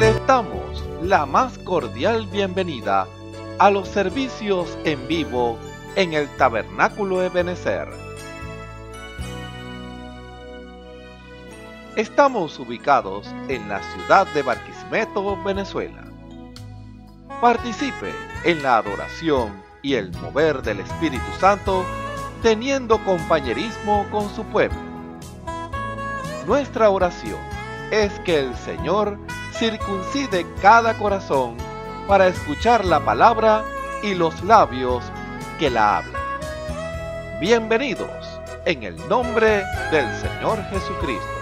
Les damos la más cordial bienvenida a los servicios en vivo en el Tabernáculo de Benecer. Estamos ubicados en la ciudad de Barquisimeto, Venezuela. Participe en la adoración y el mover del Espíritu Santo teniendo compañerismo con su pueblo. Nuestra oración es que el Señor circuncide cada corazón para escuchar la palabra y los labios que la hablan. Bienvenidos en el nombre del Señor Jesucristo.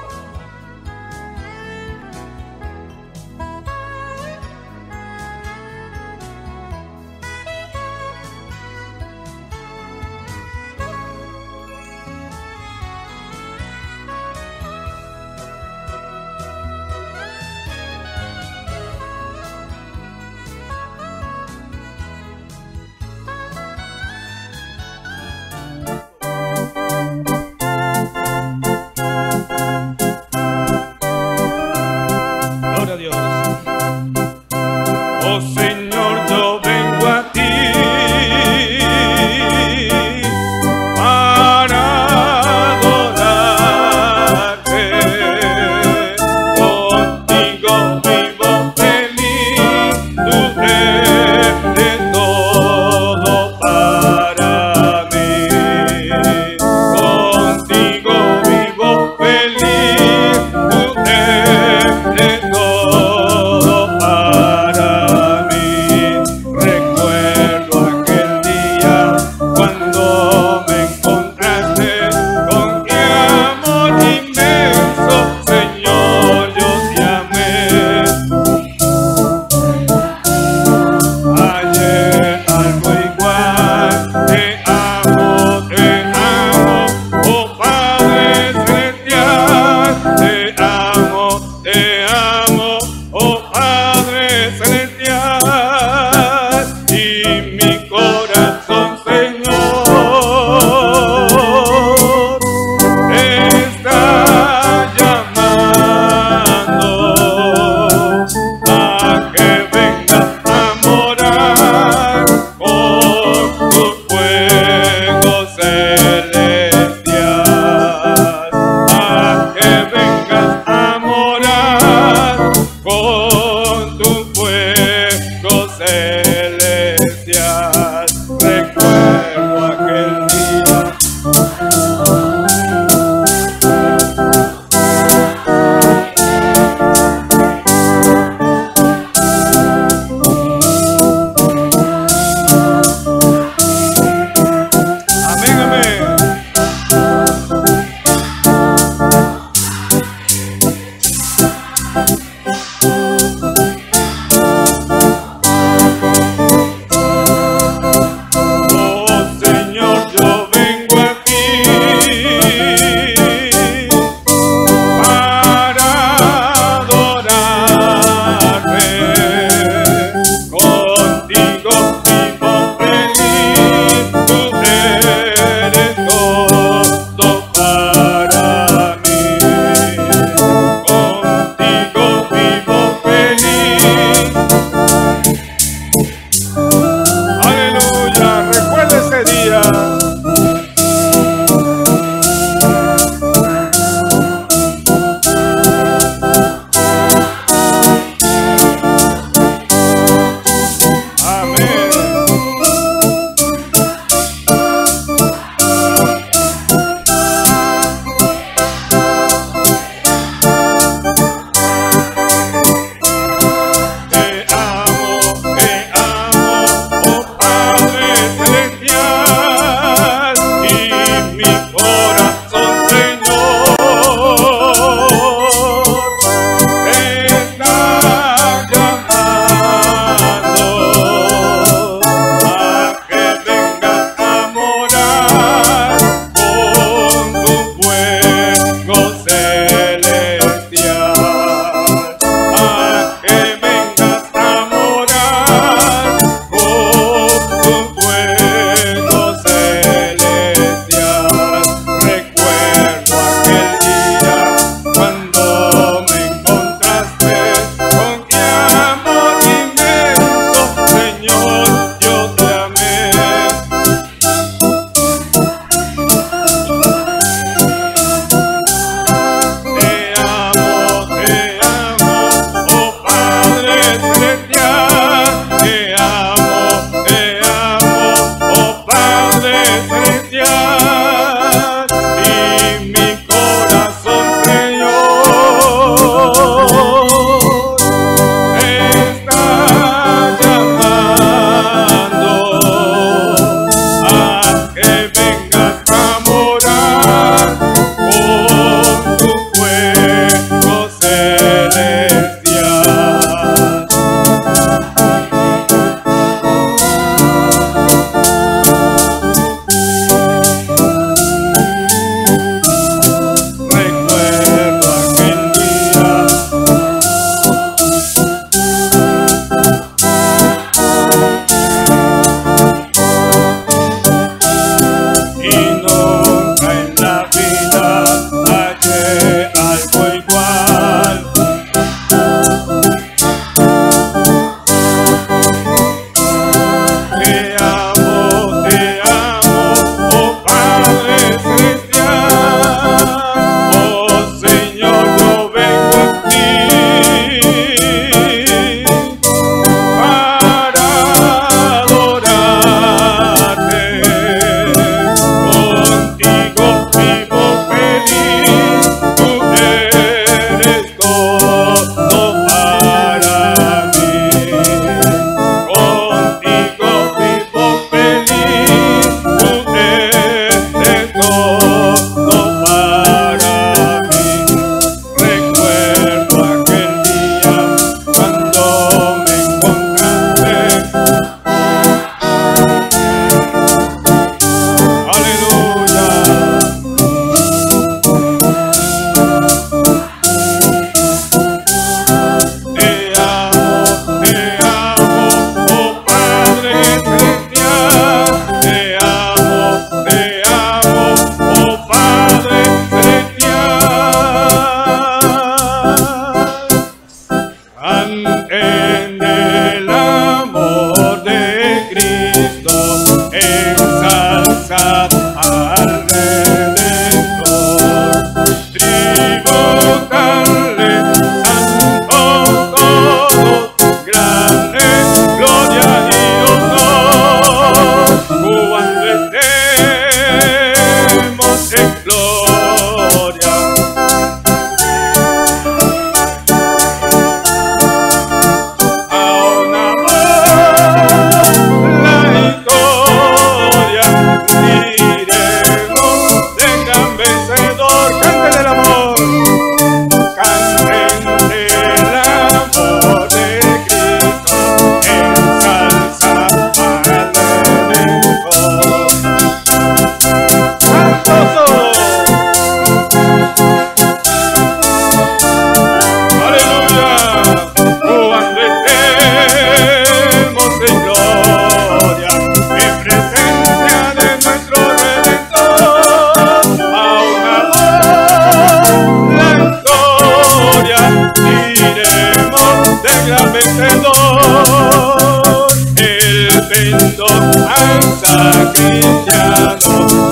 danza cristiano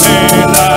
de la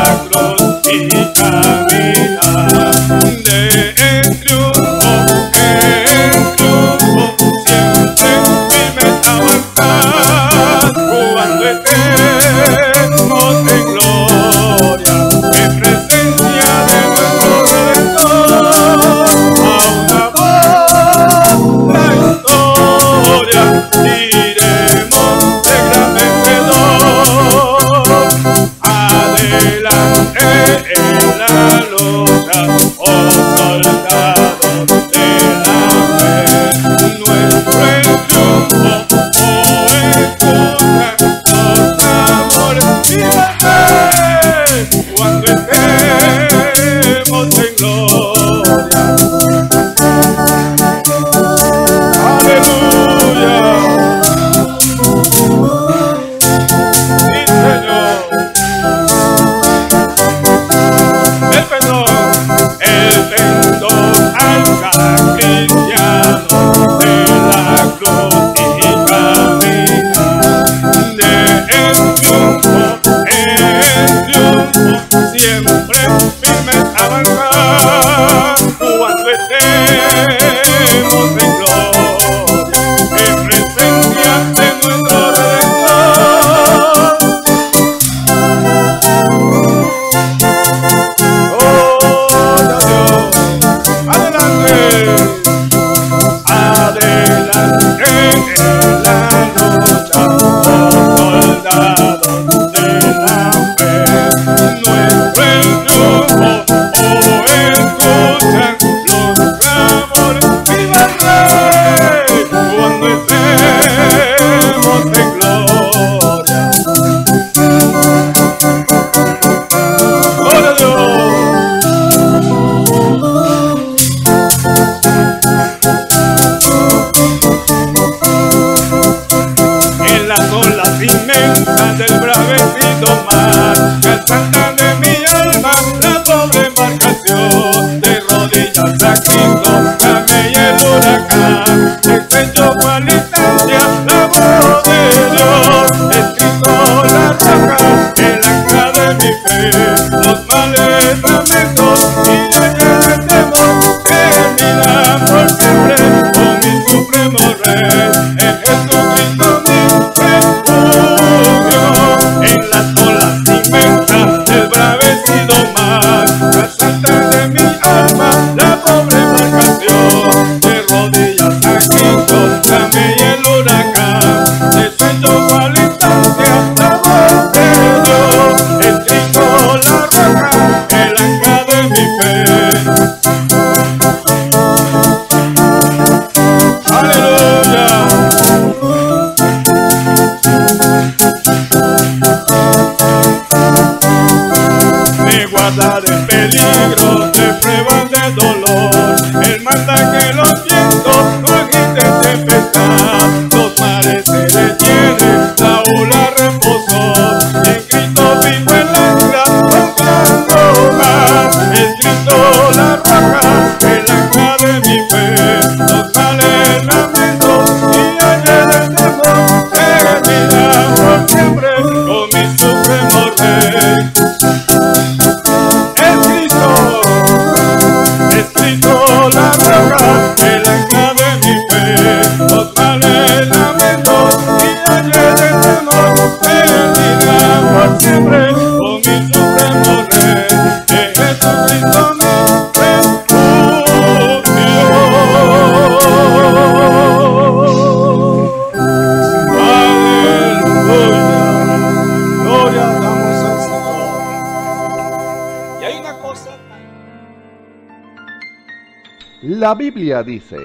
dice,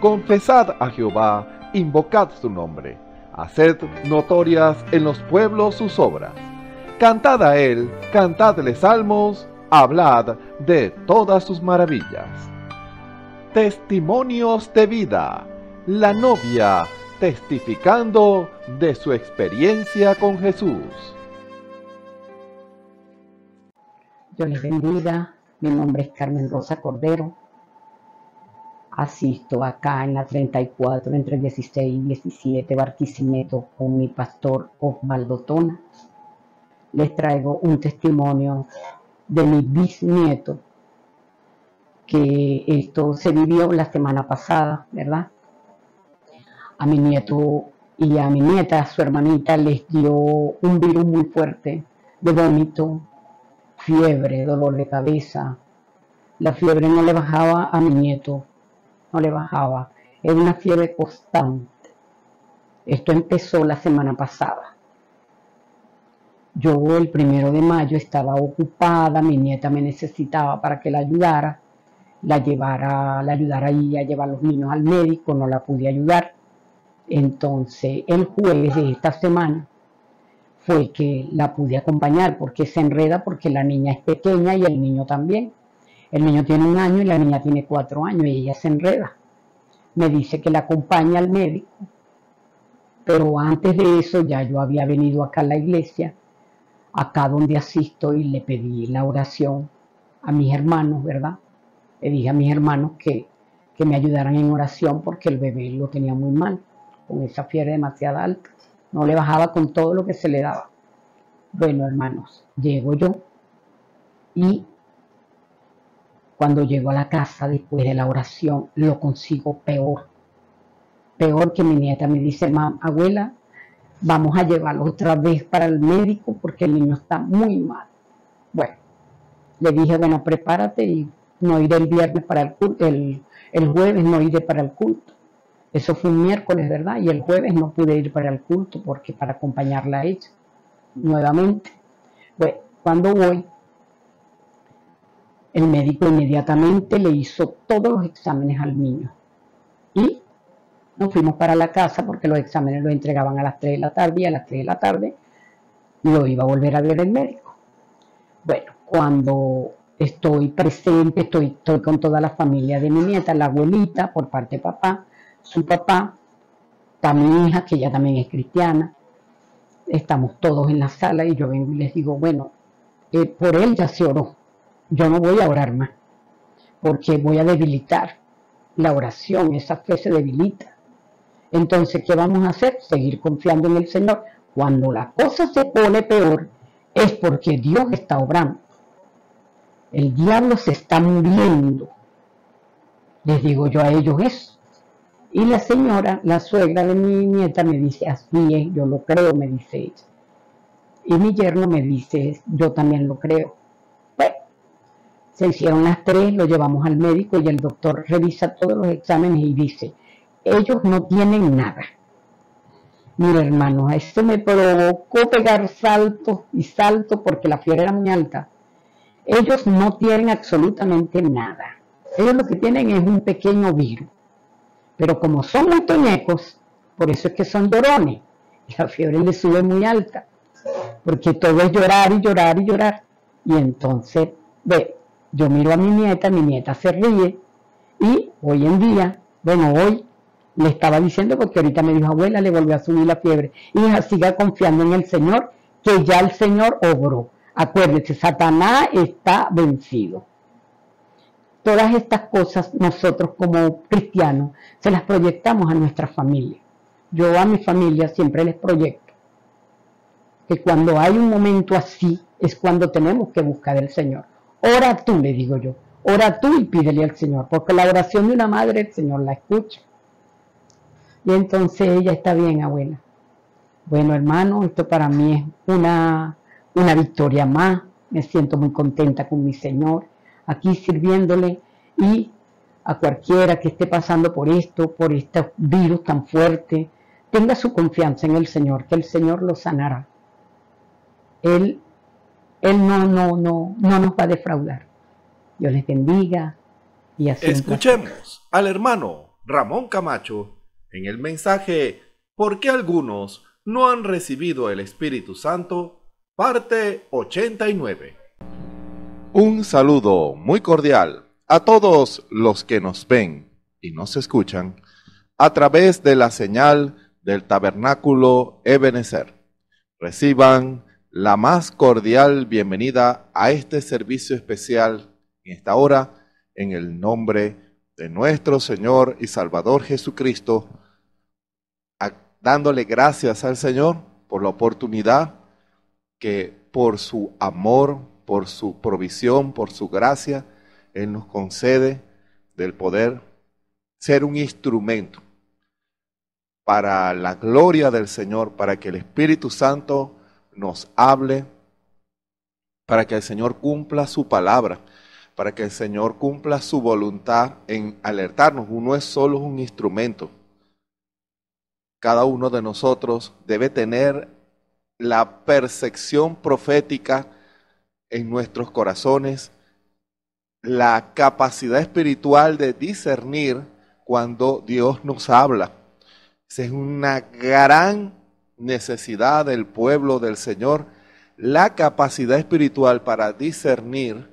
confesad a Jehová, invocad su nombre, haced notorias en los pueblos sus obras, cantad a él, cantadle salmos, hablad de todas sus maravillas. Testimonios de vida, la novia testificando de su experiencia con Jesús. Dios les bendiga, mi nombre es Carmen Rosa Cordero, asisto acá en la 34 entre 16 y 17 Barquisimeto con mi pastor Osvaldo Tona. Les traigo un testimonio de mi bisnieto que esto se vivió la semana pasada, ¿verdad? A mi nieto y a mi nieta, su hermanita, les dio un virus muy fuerte de vómito, fiebre, dolor de cabeza. La fiebre no le bajaba a mi nieto no le bajaba, era una fiebre constante. Esto empezó la semana pasada. Yo el primero de mayo estaba ocupada, mi nieta me necesitaba para que la ayudara, la llevara, la ayudara y a llevar los niños al médico, no la pude ayudar. Entonces el jueves de esta semana fue que la pude acompañar porque se enreda porque la niña es pequeña y el niño también. El niño tiene un año y la niña tiene cuatro años y ella se enreda. Me dice que la acompaña al médico, pero antes de eso ya yo había venido acá a la iglesia, acá donde asisto y le pedí la oración a mis hermanos, ¿verdad? Le dije a mis hermanos que, que me ayudaran en oración porque el bebé lo tenía muy mal, con esa fiebre demasiado alta. No le bajaba con todo lo que se le daba. Bueno, hermanos, llego yo y cuando llego a la casa después de la oración, lo consigo peor. Peor que mi nieta me dice, mamá, abuela, vamos a llevarlo otra vez para el médico porque el niño está muy mal. Bueno, le dije, bueno, prepárate y no iré el viernes para el culto, el, jueves no iré para el culto. Eso fue un miércoles, ¿verdad? Y el jueves no pude ir para el culto porque para acompañarla a ella nuevamente. Bueno, cuando voy, el médico inmediatamente le hizo todos los exámenes al niño. Y nos fuimos para la casa porque los exámenes los entregaban a las 3 de la tarde y a las 3 de la tarde lo iba a volver a ver el médico. Bueno, cuando estoy presente, estoy, con toda la familia de mi nieta, la abuelita por parte de papá, su papá, también mi hija, que ella también es cristiana, estamos todos en la sala y yo vengo y les digo, bueno, eh, por él ya se oró, yo no voy a orar más, porque voy a debilitar la oración, esa fe se debilita. Entonces, ¿qué vamos a hacer? Seguir confiando en el Señor. Cuando la cosa se pone peor, es porque Dios está obrando. El diablo se está muriendo. Les digo yo a ellos eso. Y la señora, la suegra de mi nieta, me dice, así es, yo lo creo, me dice ella. Y mi yerno me dice, yo también lo creo. Se hicieron las tres, lo llevamos al médico y el doctor revisa todos los exámenes y dice, ellos no tienen nada. Mira, hermano, a esto me provocó pegar salto y salto porque la fiebre era muy alta. Ellos no tienen absolutamente nada. Ellos lo que tienen es un pequeño virus. Pero como son muy toñecos, por eso es que son Y La fiebre le sube muy alta. Porque todo es llorar y llorar y llorar. Y entonces, ve, yo miro a mi nieta, mi nieta se ríe y hoy en día, bueno, hoy le estaba diciendo porque ahorita me dijo, abuela, le volvió a subir la fiebre. Hija, siga confiando en el Señor, que ya el Señor obró. Acuérdese, Satanás está vencido. Todas estas cosas nosotros como cristianos se las proyectamos a nuestra familia. Yo a mi familia siempre les proyecto que cuando hay un momento así es cuando tenemos que buscar al Señor Ora tú, le digo yo. Ora tú y pídele al Señor, porque la oración de una madre el Señor la escucha. Y entonces ella está bien, abuela. Bueno, hermano, esto para mí es una, una victoria más. Me siento muy contenta con mi Señor, aquí sirviéndole y a cualquiera que esté pasando por esto, por este virus tan fuerte, tenga su confianza en el Señor, que el Señor lo sanará. Él él no, no, no, no nos va a defraudar. Dios les bendiga y así. Escuchemos al hermano Ramón Camacho en el mensaje ¿Por qué algunos no han recibido el Espíritu Santo? Parte 89. Un saludo muy cordial a todos los que nos ven y nos escuchan a través de la señal del tabernáculo Ebenezer. Reciban la más cordial bienvenida a este servicio especial en esta hora, en el nombre de nuestro Señor y Salvador Jesucristo, dándole gracias al Señor por la oportunidad que por su amor, por su provisión, por su gracia, Él nos concede del poder ser un instrumento para la gloria del Señor, para que el Espíritu Santo nos hable, para que el Señor cumpla su palabra, para que el Señor cumpla su voluntad en alertarnos. Uno es solo un instrumento. Cada uno de nosotros debe tener la percepción profética en nuestros corazones, la capacidad espiritual de discernir cuando Dios nos habla. Esa es una gran necesidad del pueblo del Señor, la capacidad espiritual para discernir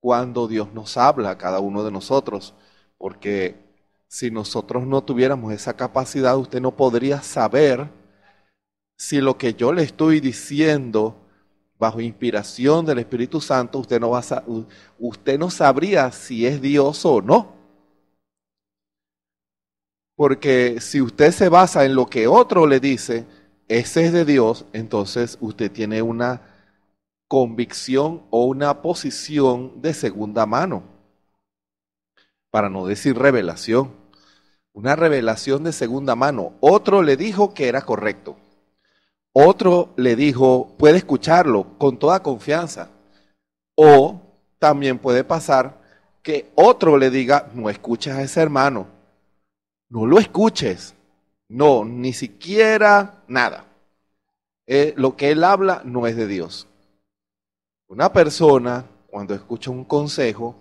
cuando Dios nos habla a cada uno de nosotros, porque si nosotros no tuviéramos esa capacidad, usted no podría saber si lo que yo le estoy diciendo bajo inspiración del Espíritu Santo, usted no, va a, usted no sabría si es Dios o no. Porque si usted se basa en lo que otro le dice, ese es de Dios, entonces usted tiene una convicción o una posición de segunda mano, para no decir revelación. Una revelación de segunda mano. Otro le dijo que era correcto. Otro le dijo, puede escucharlo con toda confianza. O también puede pasar que otro le diga, no escuches a ese hermano, no lo escuches. No, ni siquiera nada. Eh, lo que él habla no es de Dios. Una persona, cuando escucha un consejo,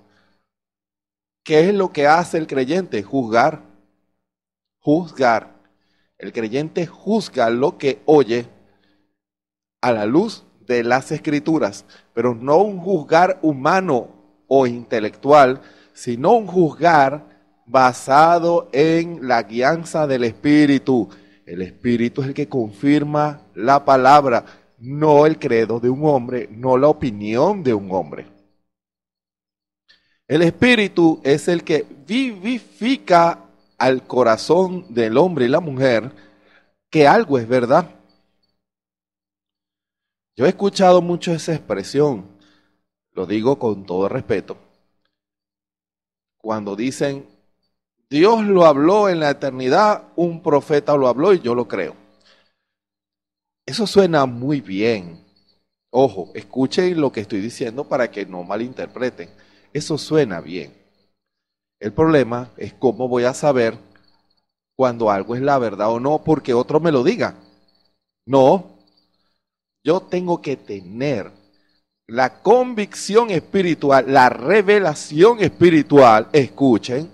¿qué es lo que hace el creyente? Juzgar. Juzgar. El creyente juzga lo que oye a la luz de las escrituras, pero no un juzgar humano o intelectual, sino un juzgar basado en la guianza del Espíritu. El Espíritu es el que confirma la palabra, no el credo de un hombre, no la opinión de un hombre. El Espíritu es el que vivifica al corazón del hombre y la mujer que algo es verdad. Yo he escuchado mucho esa expresión, lo digo con todo respeto, cuando dicen Dios lo habló en la eternidad, un profeta lo habló y yo lo creo. Eso suena muy bien. Ojo, escuchen lo que estoy diciendo para que no malinterpreten. Eso suena bien. El problema es cómo voy a saber cuando algo es la verdad o no porque otro me lo diga. No, yo tengo que tener la convicción espiritual, la revelación espiritual, escuchen,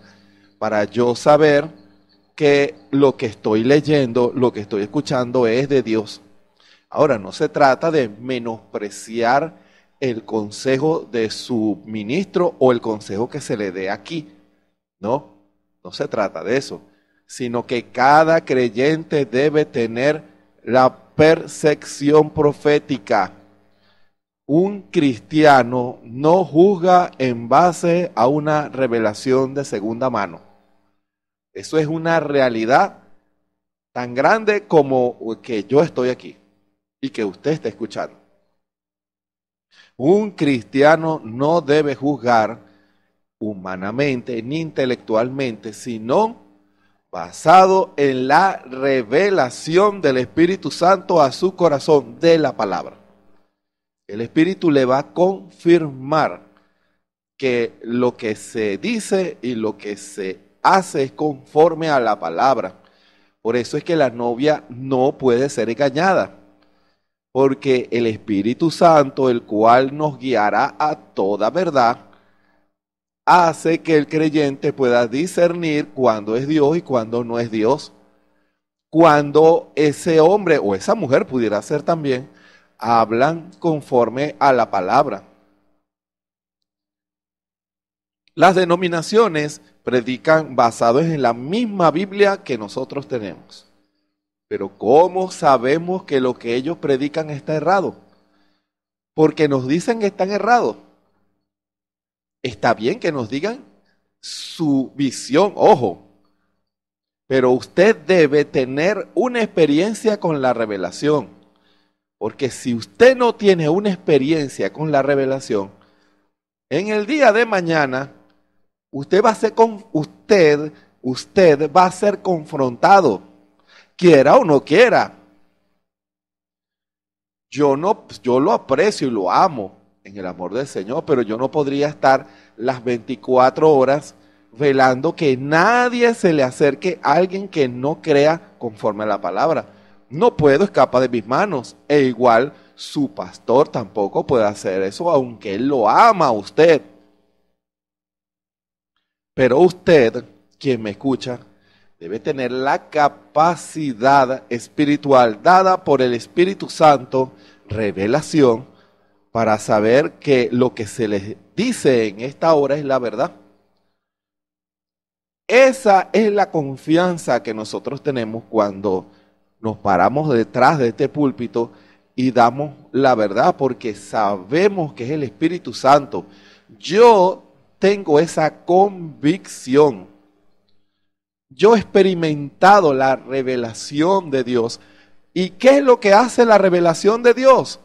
para yo saber que lo que estoy leyendo, lo que estoy escuchando es de Dios. Ahora, no se trata de menospreciar el consejo de su ministro o el consejo que se le dé aquí. No, no se trata de eso, sino que cada creyente debe tener la percepción profética. Un cristiano no juzga en base a una revelación de segunda mano. Eso es una realidad tan grande como que yo estoy aquí y que usted está escuchando. Un cristiano no debe juzgar humanamente ni intelectualmente, sino basado en la revelación del Espíritu Santo a su corazón de la palabra. El Espíritu le va a confirmar que lo que se dice y lo que se hace conforme a la palabra. Por eso es que la novia no puede ser engañada, porque el Espíritu Santo, el cual nos guiará a toda verdad, hace que el creyente pueda discernir cuándo es Dios y cuándo no es Dios. Cuando ese hombre o esa mujer pudiera ser también, hablan conforme a la palabra. Las denominaciones predican basados en la misma Biblia que nosotros tenemos. Pero ¿cómo sabemos que lo que ellos predican está errado? Porque nos dicen que están errados. Está bien que nos digan su visión, ojo, pero usted debe tener una experiencia con la revelación. Porque si usted no tiene una experiencia con la revelación, en el día de mañana Usted va a ser con usted, usted va a ser confrontado, quiera o no quiera. Yo no, yo lo aprecio y lo amo en el amor del Señor, pero yo no podría estar las 24 horas velando que nadie se le acerque a alguien que no crea conforme a la palabra. No puedo escapar de mis manos. E igual su pastor tampoco puede hacer eso, aunque él lo ama a usted. Pero usted, quien me escucha, debe tener la capacidad espiritual dada por el Espíritu Santo, revelación, para saber que lo que se les dice en esta hora es la verdad. Esa es la confianza que nosotros tenemos cuando nos paramos detrás de este púlpito y damos la verdad porque sabemos que es el Espíritu Santo. Yo tengo esa convicción. Yo he experimentado la revelación de Dios. ¿Y qué es lo que hace la revelación de Dios?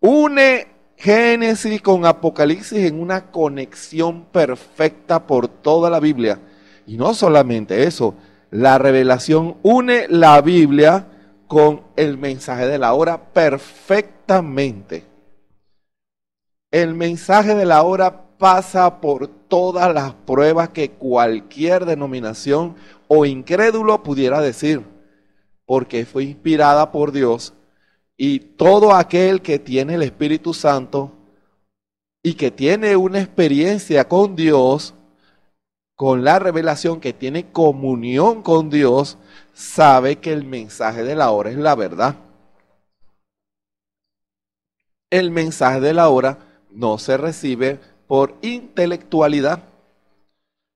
Une Génesis con Apocalipsis en una conexión perfecta por toda la Biblia. Y no solamente eso, la revelación une la Biblia con el mensaje de la hora perfectamente. El mensaje de la hora pasa por todas las pruebas que cualquier denominación o incrédulo pudiera decir, porque fue inspirada por Dios y todo aquel que tiene el Espíritu Santo y que tiene una experiencia con Dios, con la revelación, que tiene comunión con Dios, sabe que el mensaje de la hora es la verdad. El mensaje de la hora no se recibe por intelectualidad.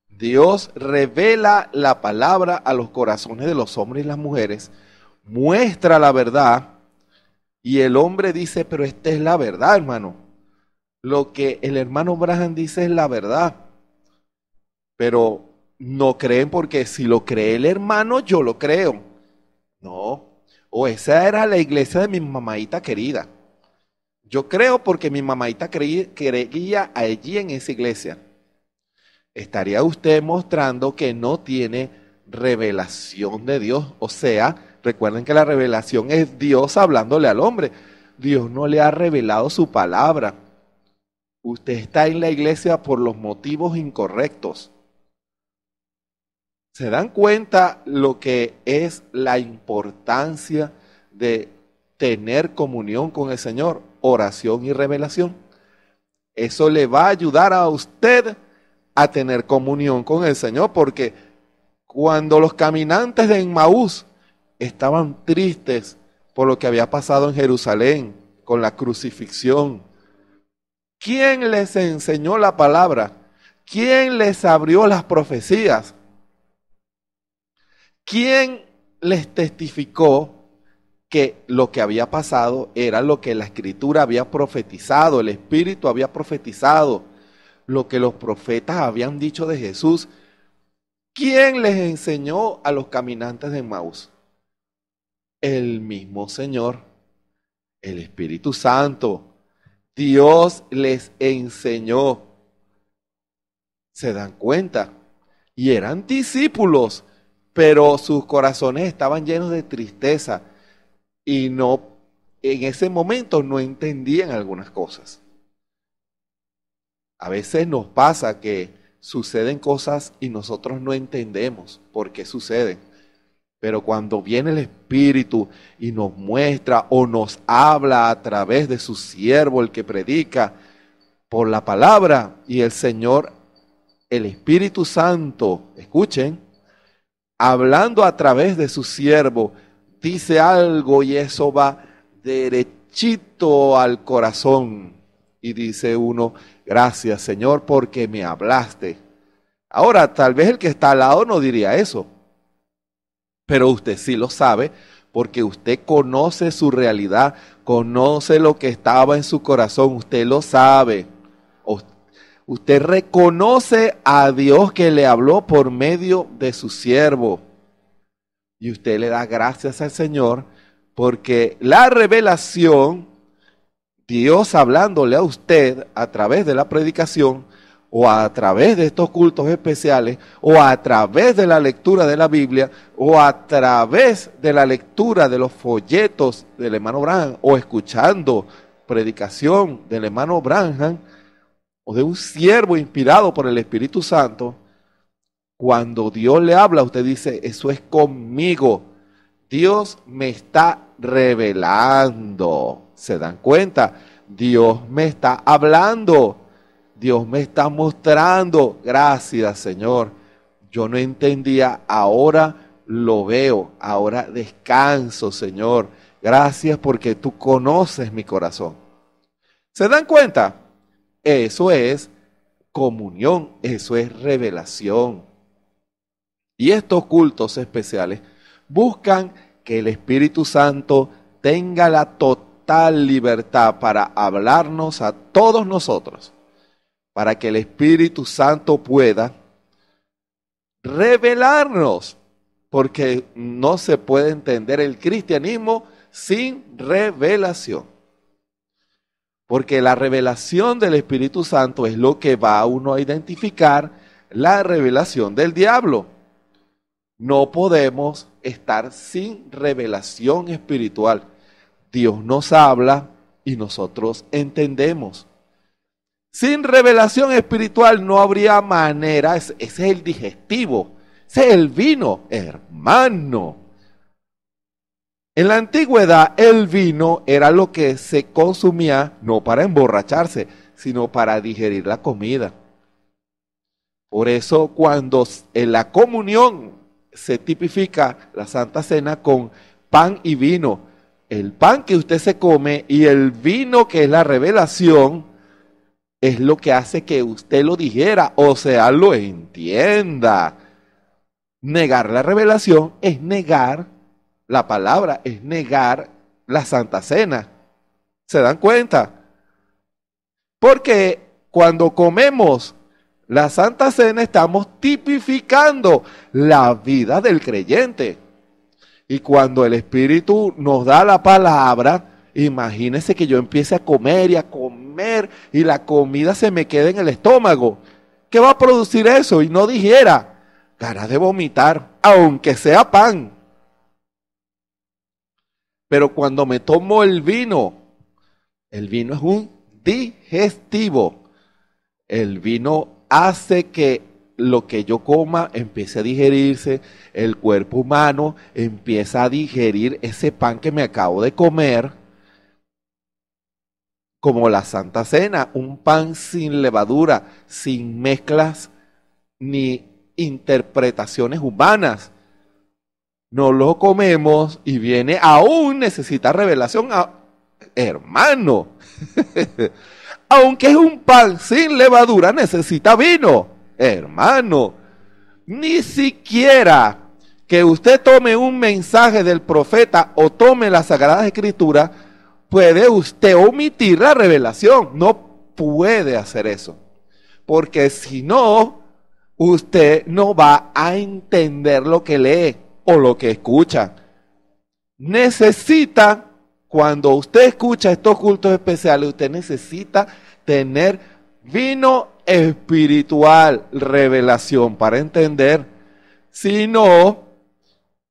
Dios revela la palabra a los corazones de los hombres y las mujeres, muestra la verdad y el hombre dice, pero esta es la verdad, hermano. Lo que el hermano Braham dice es la verdad. Pero no creen porque si lo cree el hermano, yo lo creo. No. O esa era la iglesia de mi mamaita querida. Yo creo porque mi mamaita creía, creía allí en esa iglesia. Estaría usted mostrando que no tiene revelación de Dios. O sea, recuerden que la revelación es Dios hablándole al hombre. Dios no le ha revelado su palabra. Usted está en la iglesia por los motivos incorrectos. ¿Se dan cuenta lo que es la importancia de tener comunión con el Señor? oración y revelación. Eso le va a ayudar a usted a tener comunión con el Señor, porque cuando los caminantes de Emmaús estaban tristes por lo que había pasado en Jerusalén con la crucifixión, ¿quién les enseñó la palabra? ¿Quién les abrió las profecías? ¿Quién les testificó que lo que había pasado era lo que la escritura había profetizado, el Espíritu había profetizado, lo que los profetas habían dicho de Jesús. ¿Quién les enseñó a los caminantes de Maús? El mismo Señor, el Espíritu Santo. Dios les enseñó. Se dan cuenta. Y eran discípulos, pero sus corazones estaban llenos de tristeza y no, en ese momento no entendían algunas cosas. A veces nos pasa que suceden cosas y nosotros no entendemos por qué suceden. Pero cuando viene el Espíritu y nos muestra o nos habla a través de su siervo, el que predica por la palabra y el Señor, el Espíritu Santo, escuchen, hablando a través de su siervo, dice algo y eso va derechito al corazón. Y dice uno, gracias Señor porque me hablaste. Ahora, tal vez el que está al lado no diría eso, pero usted sí lo sabe porque usted conoce su realidad, conoce lo que estaba en su corazón, usted lo sabe. Usted reconoce a Dios que le habló por medio de su siervo. Y usted le da gracias al Señor porque la revelación, Dios hablándole a usted a través de la predicación o a través de estos cultos especiales o a través de la lectura de la Biblia o a través de la lectura de los folletos del hermano Branham o escuchando predicación del hermano Branham o de un siervo inspirado por el Espíritu Santo, cuando Dios le habla, usted dice, eso es conmigo. Dios me está revelando. ¿Se dan cuenta? Dios me está hablando. Dios me está mostrando. Gracias, Señor. Yo no entendía, ahora lo veo, ahora descanso, Señor. Gracias porque tú conoces mi corazón. ¿Se dan cuenta? Eso es comunión, eso es revelación y estos cultos especiales buscan que el Espíritu Santo tenga la total libertad para hablarnos a todos nosotros, para que el Espíritu Santo pueda revelarnos, porque no se puede entender el cristianismo sin revelación. Porque la revelación del Espíritu Santo es lo que va a uno a identificar la revelación del diablo. No podemos estar sin revelación espiritual. Dios nos habla y nosotros entendemos. Sin revelación espiritual no habría manera, ese es el digestivo, ese es el vino, hermano. En la antigüedad el vino era lo que se consumía no para emborracharse, sino para digerir la comida. Por eso cuando en la comunión se tipifica la Santa Cena con pan y vino. El pan que usted se come y el vino que es la revelación es lo que hace que usted lo dijera, o sea, lo entienda. Negar la revelación es negar la palabra, es negar la Santa Cena. ¿Se dan cuenta? Porque cuando comemos la Santa Cena estamos tipificando la vida del creyente. Y cuando el Espíritu nos da la palabra, imagínese que yo empiece a comer y a comer y la comida se me quede en el estómago. ¿Qué va a producir eso? Y no dijera, ganas de vomitar, aunque sea pan. Pero cuando me tomo el vino, el vino es un digestivo. El vino hace que lo que yo coma empiece a digerirse, el cuerpo humano empieza a digerir ese pan que me acabo de comer, como la Santa Cena, un pan sin levadura, sin mezclas ni interpretaciones humanas. No lo comemos y viene, aún necesita revelación, hermano. Aunque es un pan sin levadura, necesita vino. Hermano, ni siquiera que usted tome un mensaje del profeta o tome las Sagradas Escrituras, puede usted omitir la revelación. No puede hacer eso. Porque si no, usted no va a entender lo que lee o lo que escucha. Necesita cuando usted escucha estos cultos especiales, usted necesita tener vino espiritual, revelación, para entender. Si no,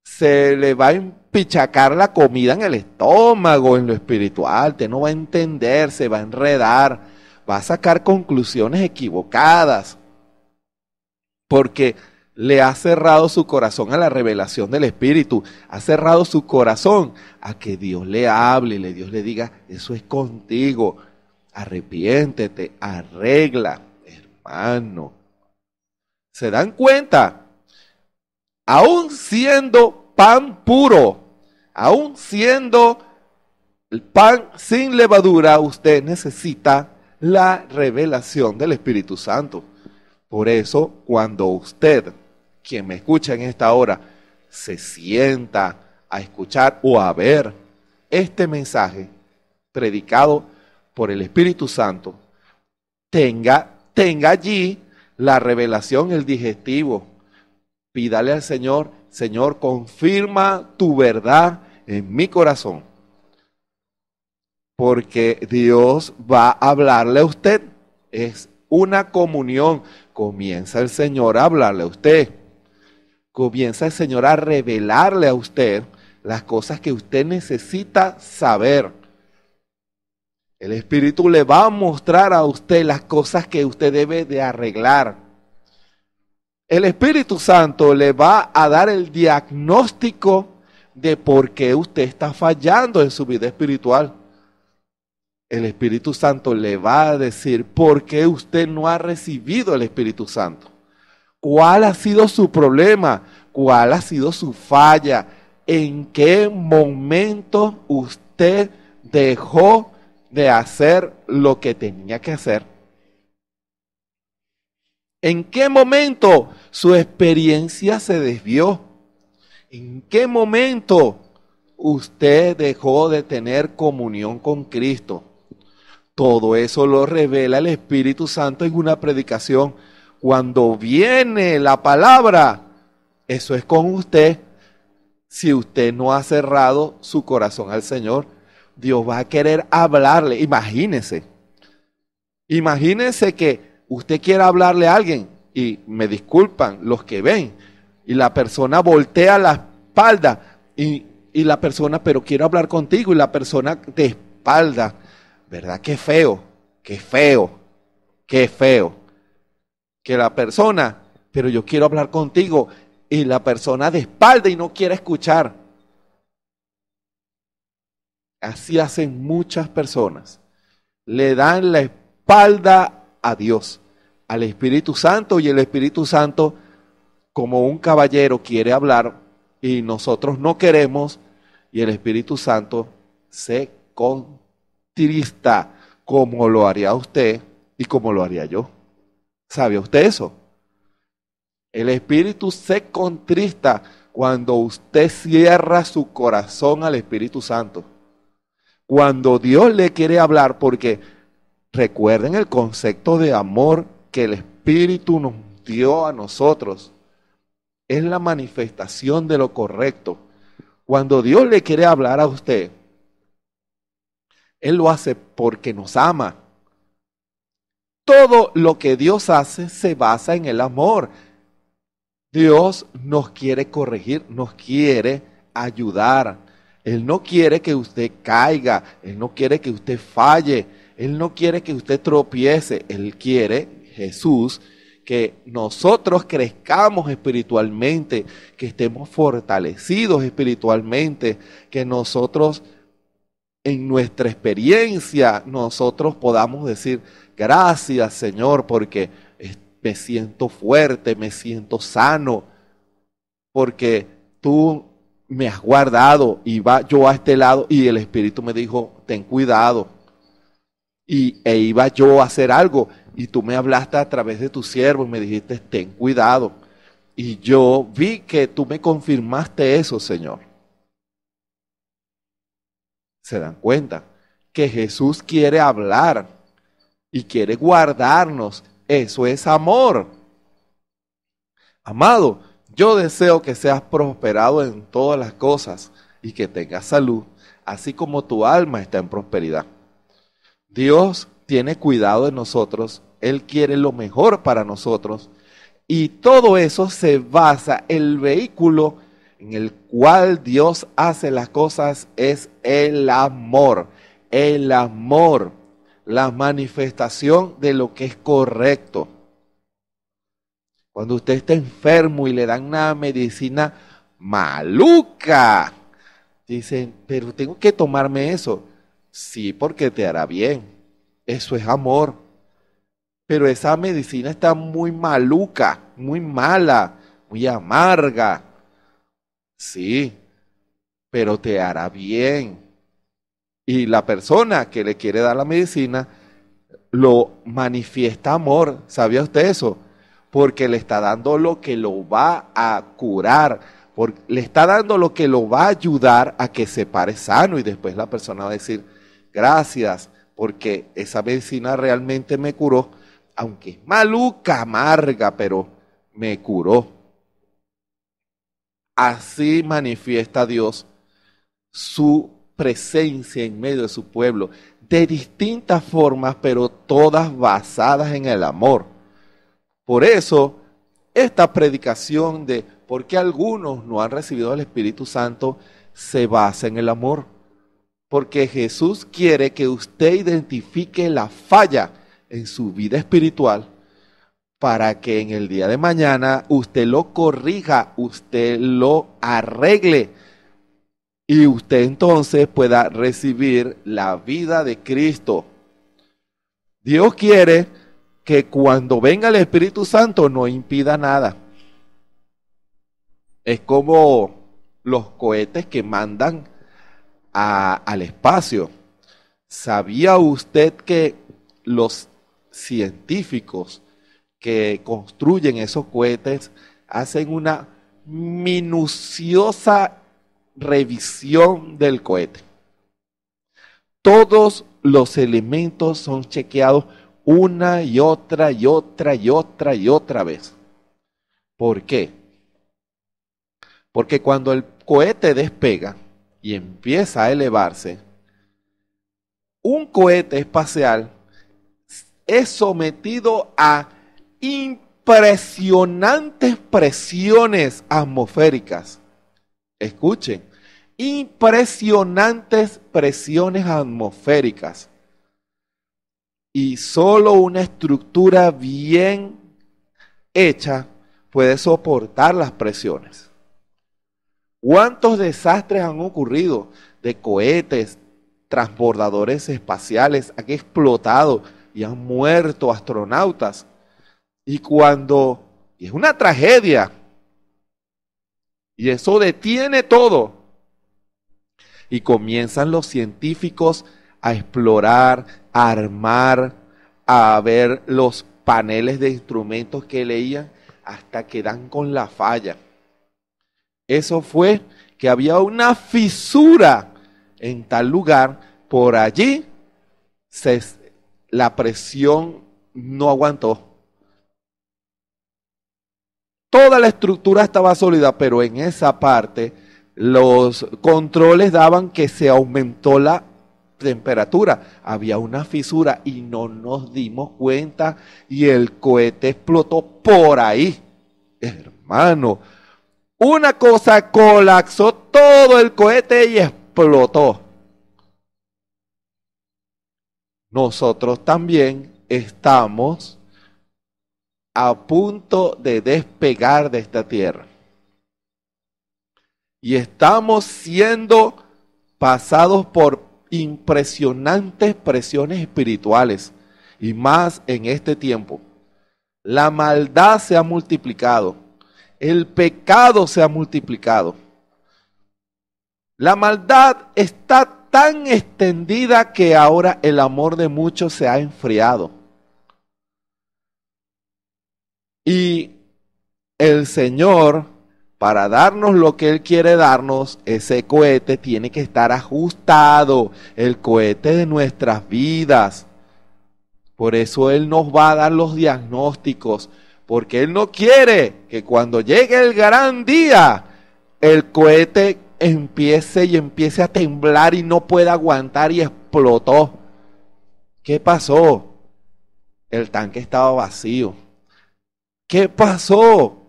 se le va a empichacar la comida en el estómago, en lo espiritual. Usted no va a entender, se va a enredar, va a sacar conclusiones equivocadas. Porque le ha cerrado su corazón a la revelación del Espíritu, ha cerrado su corazón a que Dios le hable, le Dios le diga, eso es contigo, arrepiéntete, arregla, hermano. ¿Se dan cuenta? Aún siendo pan puro, aún siendo el pan sin levadura, usted necesita la revelación del Espíritu Santo. Por eso, cuando usted quien me escucha en esta hora, se sienta a escuchar o a ver este mensaje predicado por el Espíritu Santo, tenga, tenga allí la revelación, el digestivo. Pídale al Señor, Señor, confirma tu verdad en mi corazón. Porque Dios va a hablarle a usted. Es una comunión. Comienza el Señor a hablarle a usted comienza el Señor a revelarle a usted las cosas que usted necesita saber. El Espíritu le va a mostrar a usted las cosas que usted debe de arreglar. El Espíritu Santo le va a dar el diagnóstico de por qué usted está fallando en su vida espiritual. El Espíritu Santo le va a decir por qué usted no ha recibido el Espíritu Santo. ¿Cuál ha sido su problema? ¿Cuál ha sido su falla? ¿En qué momento usted dejó de hacer lo que tenía que hacer? ¿En qué momento su experiencia se desvió? ¿En qué momento usted dejó de tener comunión con Cristo? Todo eso lo revela el Espíritu Santo en una predicación cuando viene la palabra, eso es con usted. Si usted no ha cerrado su corazón al Señor, Dios va a querer hablarle. Imagínese. Imagínese que usted quiera hablarle a alguien y me disculpan los que ven y la persona voltea la espalda y, la persona, pero quiero hablar contigo y la persona de espalda. ¿Verdad? Qué feo, qué feo, qué feo que la persona, pero yo quiero hablar contigo, y la persona de espalda y no quiere escuchar. Así hacen muchas personas. Le dan la espalda a Dios, al Espíritu Santo, y el Espíritu Santo, como un caballero, quiere hablar y nosotros no queremos, y el Espíritu Santo se contrista como lo haría usted y como lo haría yo. ¿Sabe usted eso? El Espíritu se contrista cuando usted cierra su corazón al Espíritu Santo. Cuando Dios le quiere hablar, porque recuerden el concepto de amor que el Espíritu nos dio a nosotros. Es la manifestación de lo correcto. Cuando Dios le quiere hablar a usted, Él lo hace porque nos ama todo lo que Dios hace se basa en el amor. Dios nos quiere corregir, nos quiere ayudar. Él no quiere que usted caiga, Él no quiere que usted falle, Él no quiere que usted tropiece, Él quiere, Jesús, que nosotros crezcamos espiritualmente, que estemos fortalecidos espiritualmente, que nosotros en nuestra experiencia nosotros podamos decir, Gracias Señor porque me siento fuerte, me siento sano, porque tú me has guardado y va yo a este lado y el Espíritu me dijo, ten cuidado. Y e iba yo a hacer algo y tú me hablaste a través de tu siervo y me dijiste, ten cuidado. Y yo vi que tú me confirmaste eso, Señor. Se dan cuenta que Jesús quiere hablar y quiere guardarnos. Eso es amor. Amado, yo deseo que seas prosperado en todas las cosas y que tengas salud, así como tu alma está en prosperidad. Dios tiene cuidado de nosotros, Él quiere lo mejor para nosotros y todo eso se basa, el vehículo en el cual Dios hace las cosas es el amor, el amor la manifestación de lo que es correcto. Cuando usted está enfermo y le dan una medicina maluca, dicen, pero tengo que tomarme eso. Sí, porque te hará bien. Eso es amor. Pero esa medicina está muy maluca, muy mala, muy amarga. Sí, pero te hará bien. Y la persona que le quiere dar la medicina lo manifiesta amor. ¿Sabía usted eso? Porque le está dando lo que lo va a curar. le está dando lo que lo va a ayudar a que se pare sano. Y después la persona va a decir, gracias, porque esa medicina realmente me curó. Aunque es maluca, amarga, pero me curó. Así manifiesta Dios su presencia en medio de su pueblo, de distintas formas, pero todas basadas en el amor. Por eso, esta predicación de por qué algunos no han recibido el Espíritu Santo se basa en el amor. Porque Jesús quiere que usted identifique la falla en su vida espiritual para que en el día de mañana usted lo corrija, usted lo arregle y usted entonces pueda recibir la vida de Cristo. Dios quiere que cuando venga el Espíritu Santo no impida nada. Es como los cohetes que mandan al espacio. ¿Sabía usted que los científicos que construyen esos cohetes hacen una minuciosa revisión del cohete. Todos los elementos son chequeados una y otra y otra y otra y otra vez. ¿Por qué? Porque cuando el cohete despega y empieza a elevarse, un cohete espacial es sometido a impresionantes presiones atmosféricas escuchen, impresionantes presiones atmosféricas y solo una estructura bien hecha puede soportar las presiones. ¿Cuántos desastres han ocurrido de cohetes, transbordadores espaciales, han explotado y han muerto astronautas? Y cuando, es una tragedia, y eso detiene todo. Y comienzan los científicos a explorar, a armar, a ver los paneles de instrumentos que leían hasta que dan con la falla. Eso fue que había una fisura en tal lugar, por allí la presión no aguantó Toda la estructura estaba sólida, pero en esa parte los controles daban que se aumentó la temperatura. Había una fisura y no nos dimos cuenta y el cohete explotó por ahí. Hermano, una cosa colapsó todo el cohete y explotó. Nosotros también estamos a punto de despegar de esta tierra. Y estamos siendo pasados por impresionantes presiones espirituales, y más en este tiempo. La maldad se ha multiplicado, el pecado se ha multiplicado. La maldad está tan extendida que ahora el amor de muchos se ha enfriado. Y el Señor, para darnos lo que Él quiere darnos, ese cohete tiene que estar ajustado, el cohete de nuestras vidas. Por eso Él nos va a dar los diagnósticos, porque Él no quiere que cuando llegue el gran día, el cohete empiece y empiece a temblar y no pueda aguantar y explotó. ¿Qué pasó? El tanque estaba vacío. ¿Qué pasó?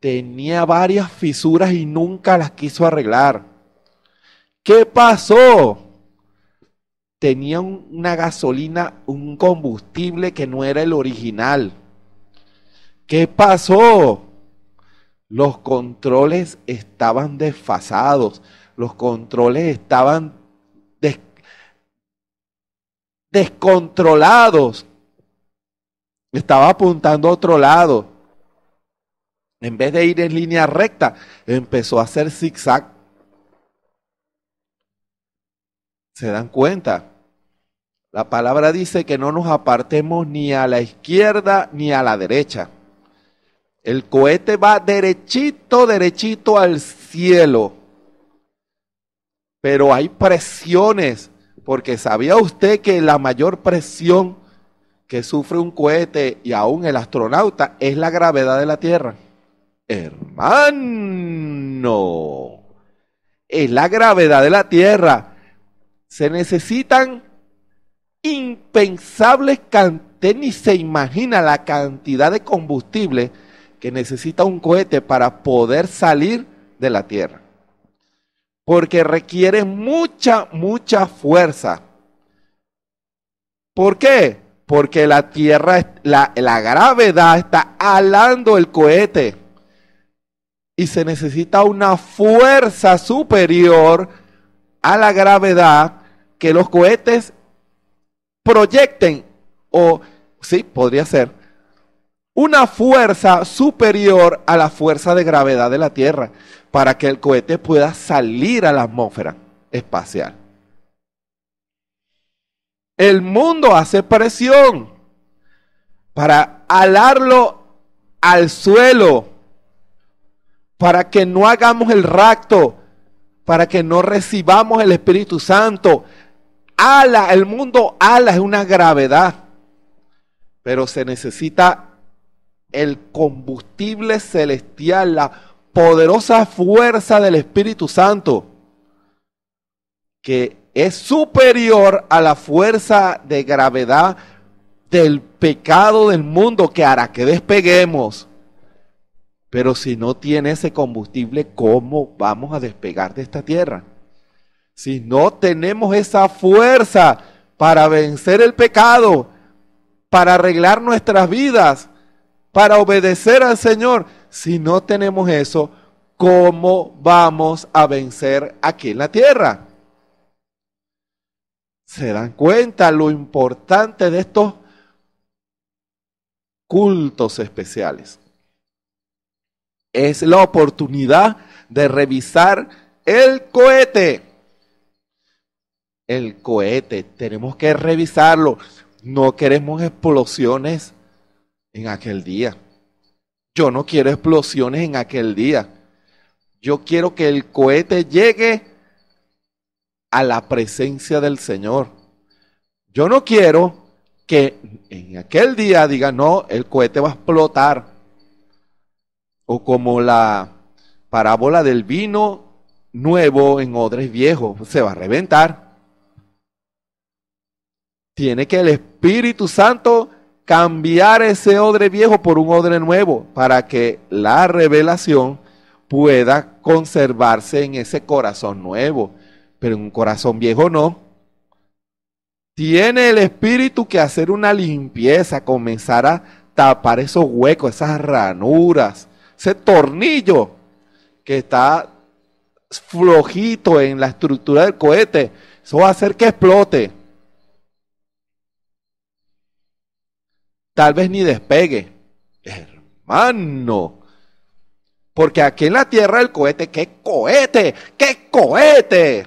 Tenía varias fisuras y nunca las quiso arreglar. ¿Qué pasó? Tenía una gasolina, un combustible que no era el original. ¿Qué pasó? Los controles estaban desfasados. Los controles estaban descontrolados. Estaba apuntando a otro lado. En vez de ir en línea recta, empezó a hacer zigzag. ¿Se dan cuenta? La palabra dice que no nos apartemos ni a la izquierda ni a la derecha. El cohete va derechito, derechito al cielo. Pero hay presiones, porque ¿sabía usted que la mayor presión que sufre un cohete y aún el astronauta es la gravedad de la Tierra? hermano. Es la gravedad de la tierra. Se necesitan impensables cantidades, ni se imagina la cantidad de combustible que necesita un cohete para poder salir de la tierra. Porque requiere mucha, mucha fuerza. ¿Por qué? Porque la tierra, la, la gravedad está alando el cohete y se necesita una fuerza superior a la gravedad que los cohetes proyecten o sí, podría ser una fuerza superior a la fuerza de gravedad de la Tierra para que el cohete pueda salir a la atmósfera espacial. El mundo hace presión para alarlo al suelo para que no hagamos el rapto, para que no recibamos el Espíritu Santo. Ala, el mundo ala es una gravedad, pero se necesita el combustible celestial, la poderosa fuerza del Espíritu Santo, que es superior a la fuerza de gravedad del pecado del mundo que hará que despeguemos. Pero si no tiene ese combustible, ¿cómo vamos a despegar de esta tierra? Si no tenemos esa fuerza para vencer el pecado, para arreglar nuestras vidas, para obedecer al Señor, si no tenemos eso, ¿cómo vamos a vencer aquí en la tierra? ¿Se dan cuenta lo importante de estos cultos especiales? es la oportunidad de revisar el cohete. El cohete, tenemos que revisarlo. No queremos explosiones en aquel día. Yo no quiero explosiones en aquel día. Yo quiero que el cohete llegue a la presencia del Señor. Yo no quiero que en aquel día diga, no, el cohete va a explotar o como la parábola del vino nuevo en odres viejos, se va a reventar. Tiene que el Espíritu Santo cambiar ese odre viejo por un odre nuevo para que la revelación pueda conservarse en ese corazón nuevo. Pero en un corazón viejo no. Tiene el Espíritu que hacer una limpieza, comenzar a tapar esos huecos, esas ranuras, ese tornillo que está flojito en la estructura del cohete, eso va a hacer que explote. Tal vez ni despegue. Hermano. Porque aquí en la tierra el cohete, ¿qué cohete? ¿Qué cohete?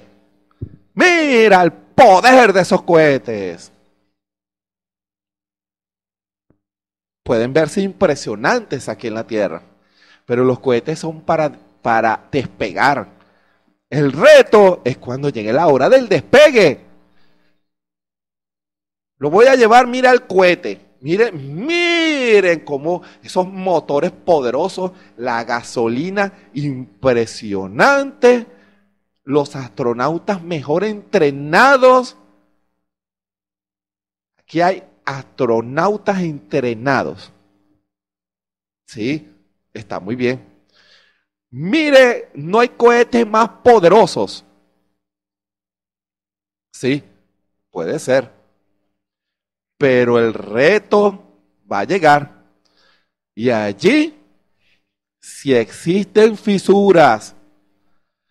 Mira el poder de esos cohetes. Pueden verse impresionantes aquí en la tierra pero los cohetes son para, para despegar. El reto es cuando llegue la hora del despegue. Lo voy a llevar, mira el cohete. Miren, miren cómo esos motores poderosos, la gasolina impresionante, los astronautas mejor entrenados. Aquí hay astronautas entrenados. ¿Sí? Está muy bien. Mire, no hay cohetes más poderosos. Sí, puede ser. Pero el reto va a llegar. Y allí, si existen fisuras,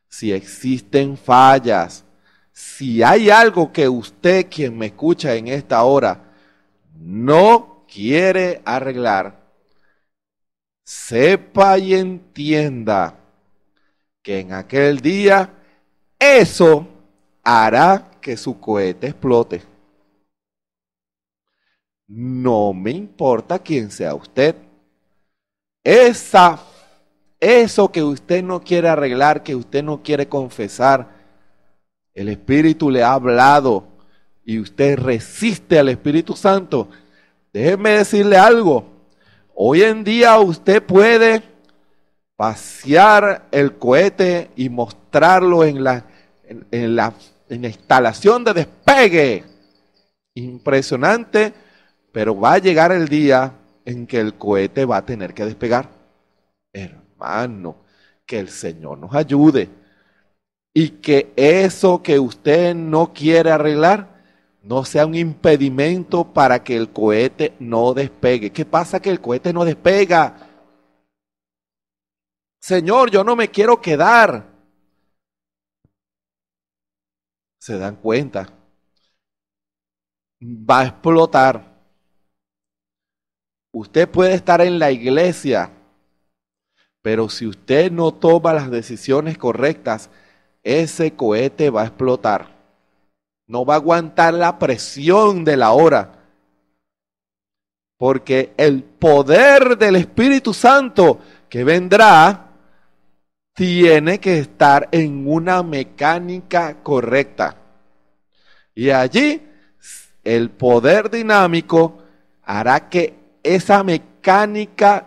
si existen fallas, si hay algo que usted quien me escucha en esta hora no quiere arreglar, sepa y entienda que en aquel día eso hará que su cohete explote. No me importa quién sea usted. Esa, eso que usted no quiere arreglar, que usted no quiere confesar, el Espíritu le ha hablado y usted resiste al Espíritu Santo. Déjeme decirle algo Hoy en día usted puede pasear el cohete y mostrarlo en la, la instalación de despegue. Impresionante, pero va a llegar el día en que el cohete va a tener que despegar. Hermano, que el Señor nos ayude y que eso que usted no quiere arreglar, no sea un impedimento para que el cohete no despegue. ¿Qué pasa que el cohete no despega? Señor, yo no me quiero quedar. Se dan cuenta. Va a explotar. Usted puede estar en la iglesia, pero si usted no toma las decisiones correctas, ese cohete va a explotar no va a aguantar la presión de la hora. Porque el poder del Espíritu Santo que vendrá tiene que estar en una mecánica correcta. Y allí el poder dinámico hará que esa mecánica,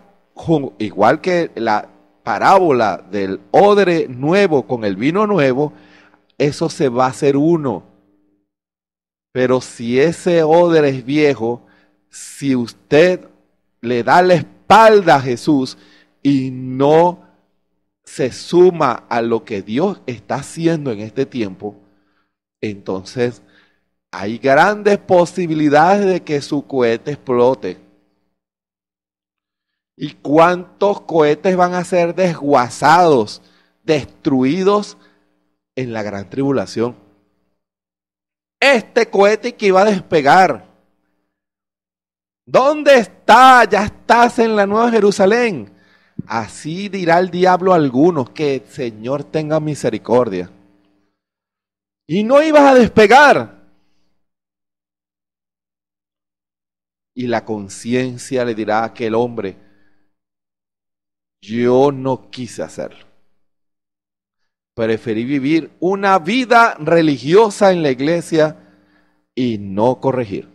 igual que la parábola del odre nuevo con el vino nuevo, eso se va a hacer uno pero si ese odre es viejo, si usted le da la espalda a Jesús y no se suma a lo que Dios está haciendo en este tiempo, entonces hay grandes posibilidades de que su cohete explote. ¿Y cuántos cohetes van a ser desguazados, destruidos en la gran tribulación? este cohete que iba a despegar. ¿Dónde está? Ya estás en la Nueva Jerusalén. Así dirá el diablo a algunos, que el Señor tenga misericordia. Y no ibas a despegar. Y la conciencia le dirá a aquel hombre, yo no quise hacerlo. Preferí vivir una vida religiosa en la iglesia y no corregir.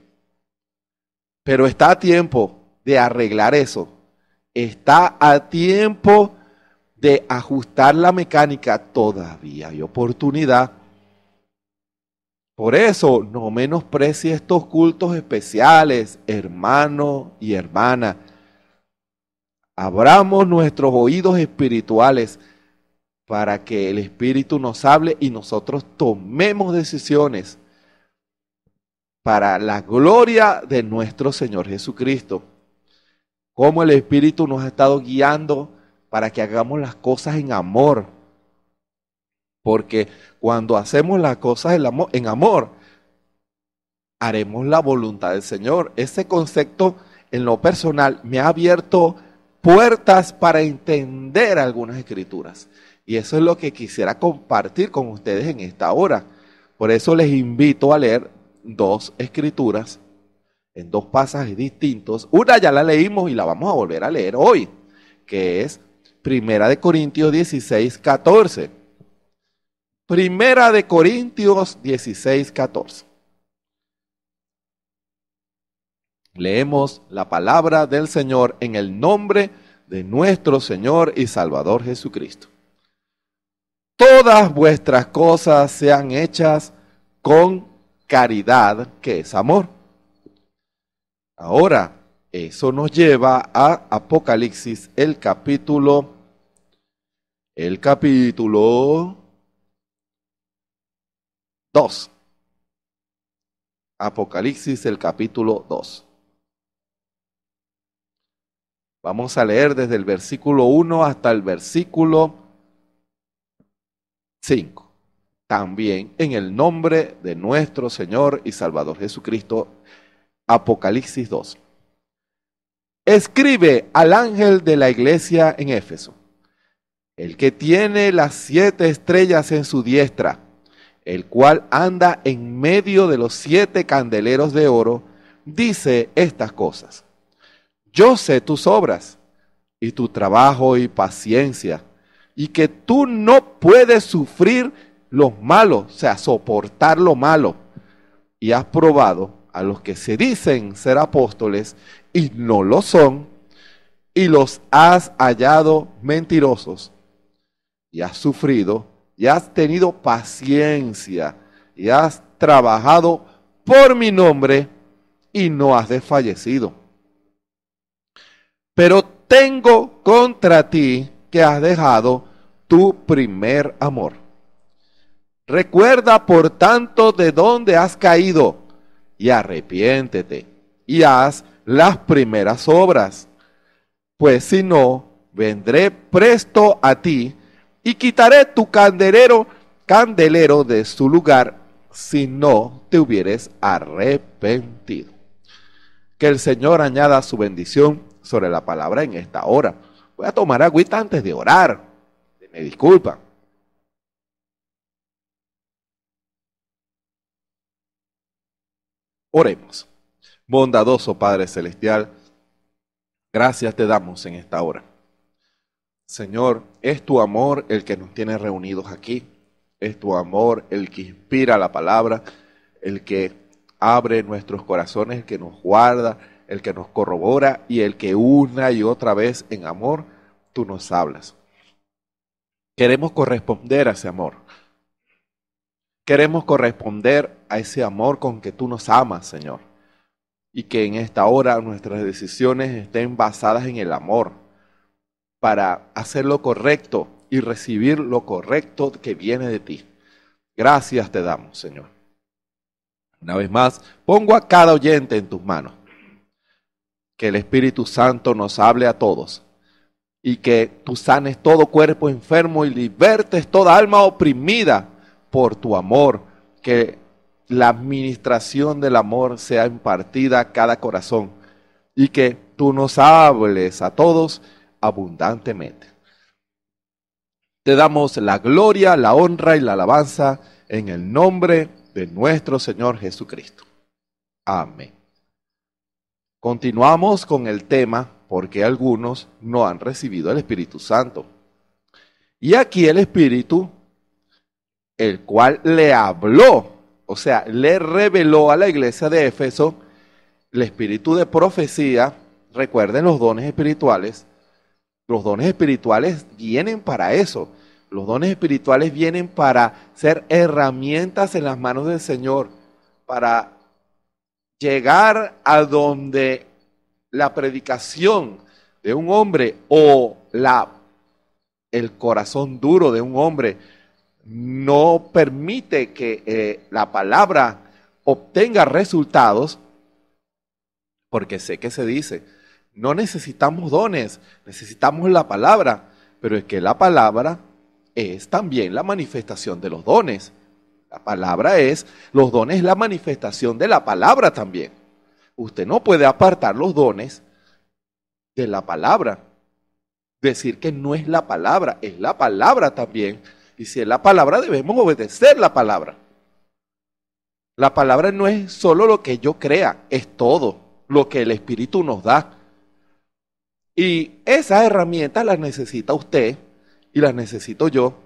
Pero está a tiempo de arreglar eso. Está a tiempo de ajustar la mecánica. Todavía hay oportunidad. Por eso no menosprecie estos cultos especiales, hermano y hermana. Abramos nuestros oídos espirituales para que el Espíritu nos hable y nosotros tomemos decisiones para la gloria de nuestro Señor Jesucristo. Cómo el Espíritu nos ha estado guiando para que hagamos las cosas en amor. Porque cuando hacemos las cosas en amor, haremos la voluntad del Señor. Ese concepto en lo personal me ha abierto puertas para entender algunas escrituras. Y eso es lo que quisiera compartir con ustedes en esta hora. Por eso les invito a leer dos escrituras en dos pasajes distintos. Una ya la leímos y la vamos a volver a leer hoy, que es Primera de Corintios 16, 14. Primera de Corintios 16, 14. Leemos la palabra del Señor en el nombre de nuestro Señor y Salvador Jesucristo todas vuestras cosas sean hechas con caridad, que es amor. Ahora, eso nos lleva a Apocalipsis, el capítulo, el capítulo 2. Apocalipsis, el capítulo 2. Vamos a leer desde el versículo 1 hasta el versículo 5. También en el nombre de nuestro Señor y Salvador Jesucristo, Apocalipsis 2. Escribe al ángel de la iglesia en Éfeso, el que tiene las siete estrellas en su diestra, el cual anda en medio de los siete candeleros de oro, dice estas cosas. Yo sé tus obras y tu trabajo y paciencia y que tú no puedes sufrir los malos, o sea, soportar lo malo. Y has probado a los que se dicen ser apóstoles y no lo son, y los has hallado mentirosos. Y has sufrido, y has tenido paciencia, y has trabajado por mi nombre, y no has desfallecido. Pero tengo contra ti que has dejado tu primer amor. Recuerda, por tanto, de dónde has caído y arrepiéntete y haz las primeras obras, pues si no, vendré presto a ti y quitaré tu candelero, candelero de su lugar, si no te hubieres arrepentido. Que el Señor añada su bendición sobre la palabra en esta hora. Voy a tomar agüita antes de orar. Me disculpa. Oremos. Bondadoso Padre Celestial, gracias te damos en esta hora. Señor, es tu amor el que nos tiene reunidos aquí. Es tu amor el que inspira la palabra, el que abre nuestros corazones, el que nos guarda, el que nos corrobora y el que una y otra vez en amor tú nos hablas. Queremos corresponder a ese amor. Queremos corresponder a ese amor con que tú nos amas, Señor. Y que en esta hora nuestras decisiones estén basadas en el amor para hacer lo correcto y recibir lo correcto que viene de ti. Gracias te damos, Señor. Una vez más, pongo a cada oyente en tus manos que el Espíritu Santo nos hable a todos y que tú sanes todo cuerpo enfermo y libertes toda alma oprimida por tu amor, que la administración del amor sea impartida a cada corazón y que tú nos hables a todos abundantemente. Te damos la gloria, la honra y la alabanza en el nombre de nuestro Señor Jesucristo. Amén. Continuamos con el tema porque algunos no han recibido el Espíritu Santo. Y aquí el Espíritu, el cual le habló, o sea, le reveló a la iglesia de Éfeso el espíritu de profecía. Recuerden los dones espirituales. Los dones espirituales vienen para eso. Los dones espirituales vienen para ser herramientas en las manos del Señor, para llegar a donde la predicación de un hombre o la, el corazón duro de un hombre no permite que eh, la palabra obtenga resultados, porque sé que se dice, no necesitamos dones, necesitamos la palabra, pero es que la palabra es también la manifestación de los dones. La palabra es, los dones es la manifestación de la palabra también. Usted no puede apartar los dones de la palabra. Decir que no es la palabra, es la palabra también. Y si es la palabra, debemos obedecer la palabra. La palabra no es solo lo que yo crea, es todo lo que el Espíritu nos da. Y esas herramientas las necesita usted y las necesito yo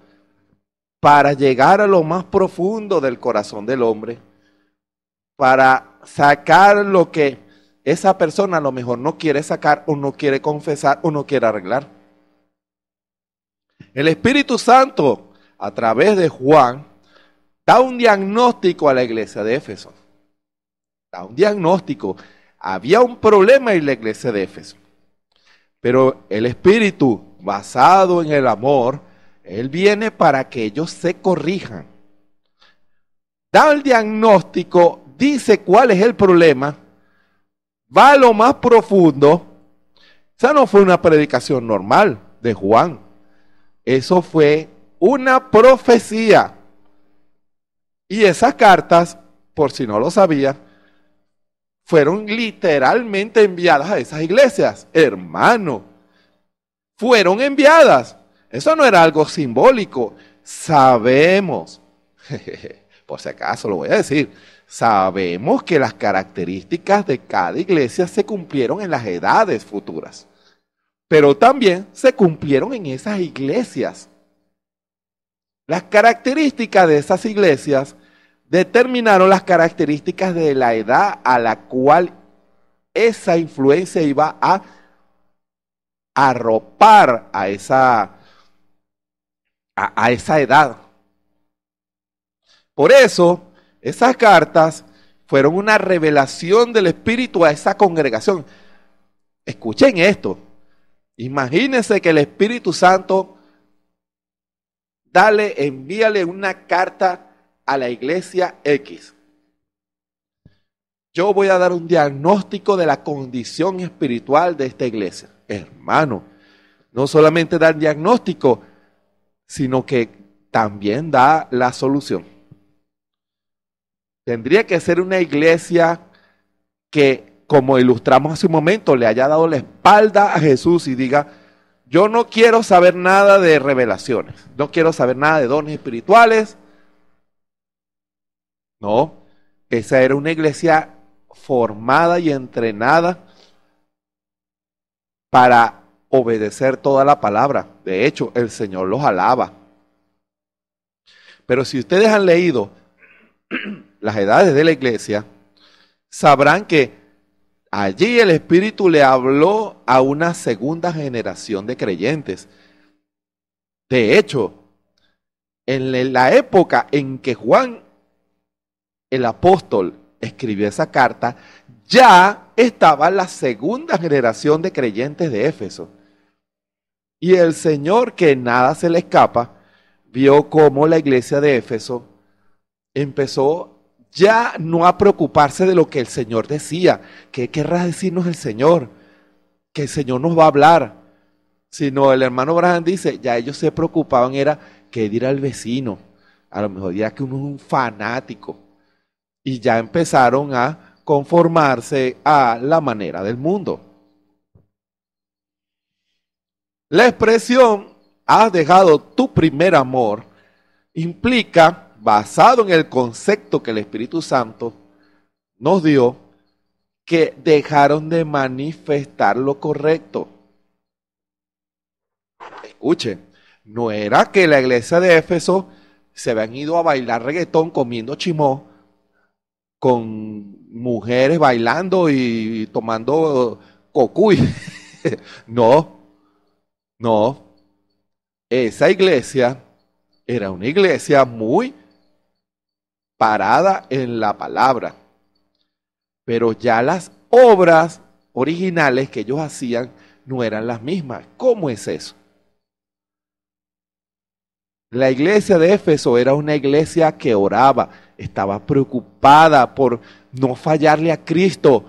para llegar a lo más profundo del corazón del hombre, para sacar lo que esa persona a lo mejor no quiere sacar o no quiere confesar o no quiere arreglar. El Espíritu Santo, a través de Juan, da un diagnóstico a la iglesia de Éfeso. Da un diagnóstico. Había un problema en la iglesia de Éfeso. Pero el Espíritu, basado en el amor, él viene para que ellos se corrijan. Da el diagnóstico, dice cuál es el problema, va a lo más profundo. Esa no fue una predicación normal de Juan. Eso fue una profecía. Y esas cartas, por si no lo sabía, fueron literalmente enviadas a esas iglesias. Hermano, fueron enviadas. Eso no era algo simbólico. Sabemos, por si acaso lo voy a decir, sabemos que las características de cada iglesia se cumplieron en las edades futuras, pero también se cumplieron en esas iglesias. Las características de esas iglesias determinaron las características de la edad a la cual esa influencia iba a arropar a esa a, esa edad. Por eso, esas cartas fueron una revelación del Espíritu a esa congregación. Escuchen esto. Imagínense que el Espíritu Santo dale, envíale una carta a la iglesia X. Yo voy a dar un diagnóstico de la condición espiritual de esta iglesia. Hermano, no solamente dar diagnóstico, sino que también da la solución. Tendría que ser una iglesia que, como ilustramos hace un momento, le haya dado la espalda a Jesús y diga, yo no quiero saber nada de revelaciones, no quiero saber nada de dones espirituales. No, esa era una iglesia formada y entrenada para obedecer toda la palabra. De hecho, el Señor los alaba. Pero si ustedes han leído las edades de la iglesia, sabrán que allí el Espíritu le habló a una segunda generación de creyentes. De hecho, en la época en que Juan el apóstol escribió esa carta, ya estaba la segunda generación de creyentes de Éfeso. Y el Señor, que nada se le escapa, vio cómo la iglesia de Éfeso empezó ya no a preocuparse de lo que el Señor decía, que querrá decirnos el Señor, que el Señor nos va a hablar, sino el hermano Abraham dice, ya ellos se preocupaban era qué dirá el vecino, a lo mejor dirá que uno es un fanático, y ya empezaron a conformarse a la manera del mundo. La expresión has dejado tu primer amor implica, basado en el concepto que el Espíritu Santo nos dio, que dejaron de manifestar lo correcto. Escuche, no era que la iglesia de Éfeso se habían ido a bailar reggaetón comiendo chimó con mujeres bailando y tomando cocuy. no, no, esa iglesia era una iglesia muy parada en la palabra, pero ya las obras originales que ellos hacían no eran las mismas. ¿Cómo es eso? La iglesia de Éfeso era una iglesia que oraba, estaba preocupada por no fallarle a Cristo,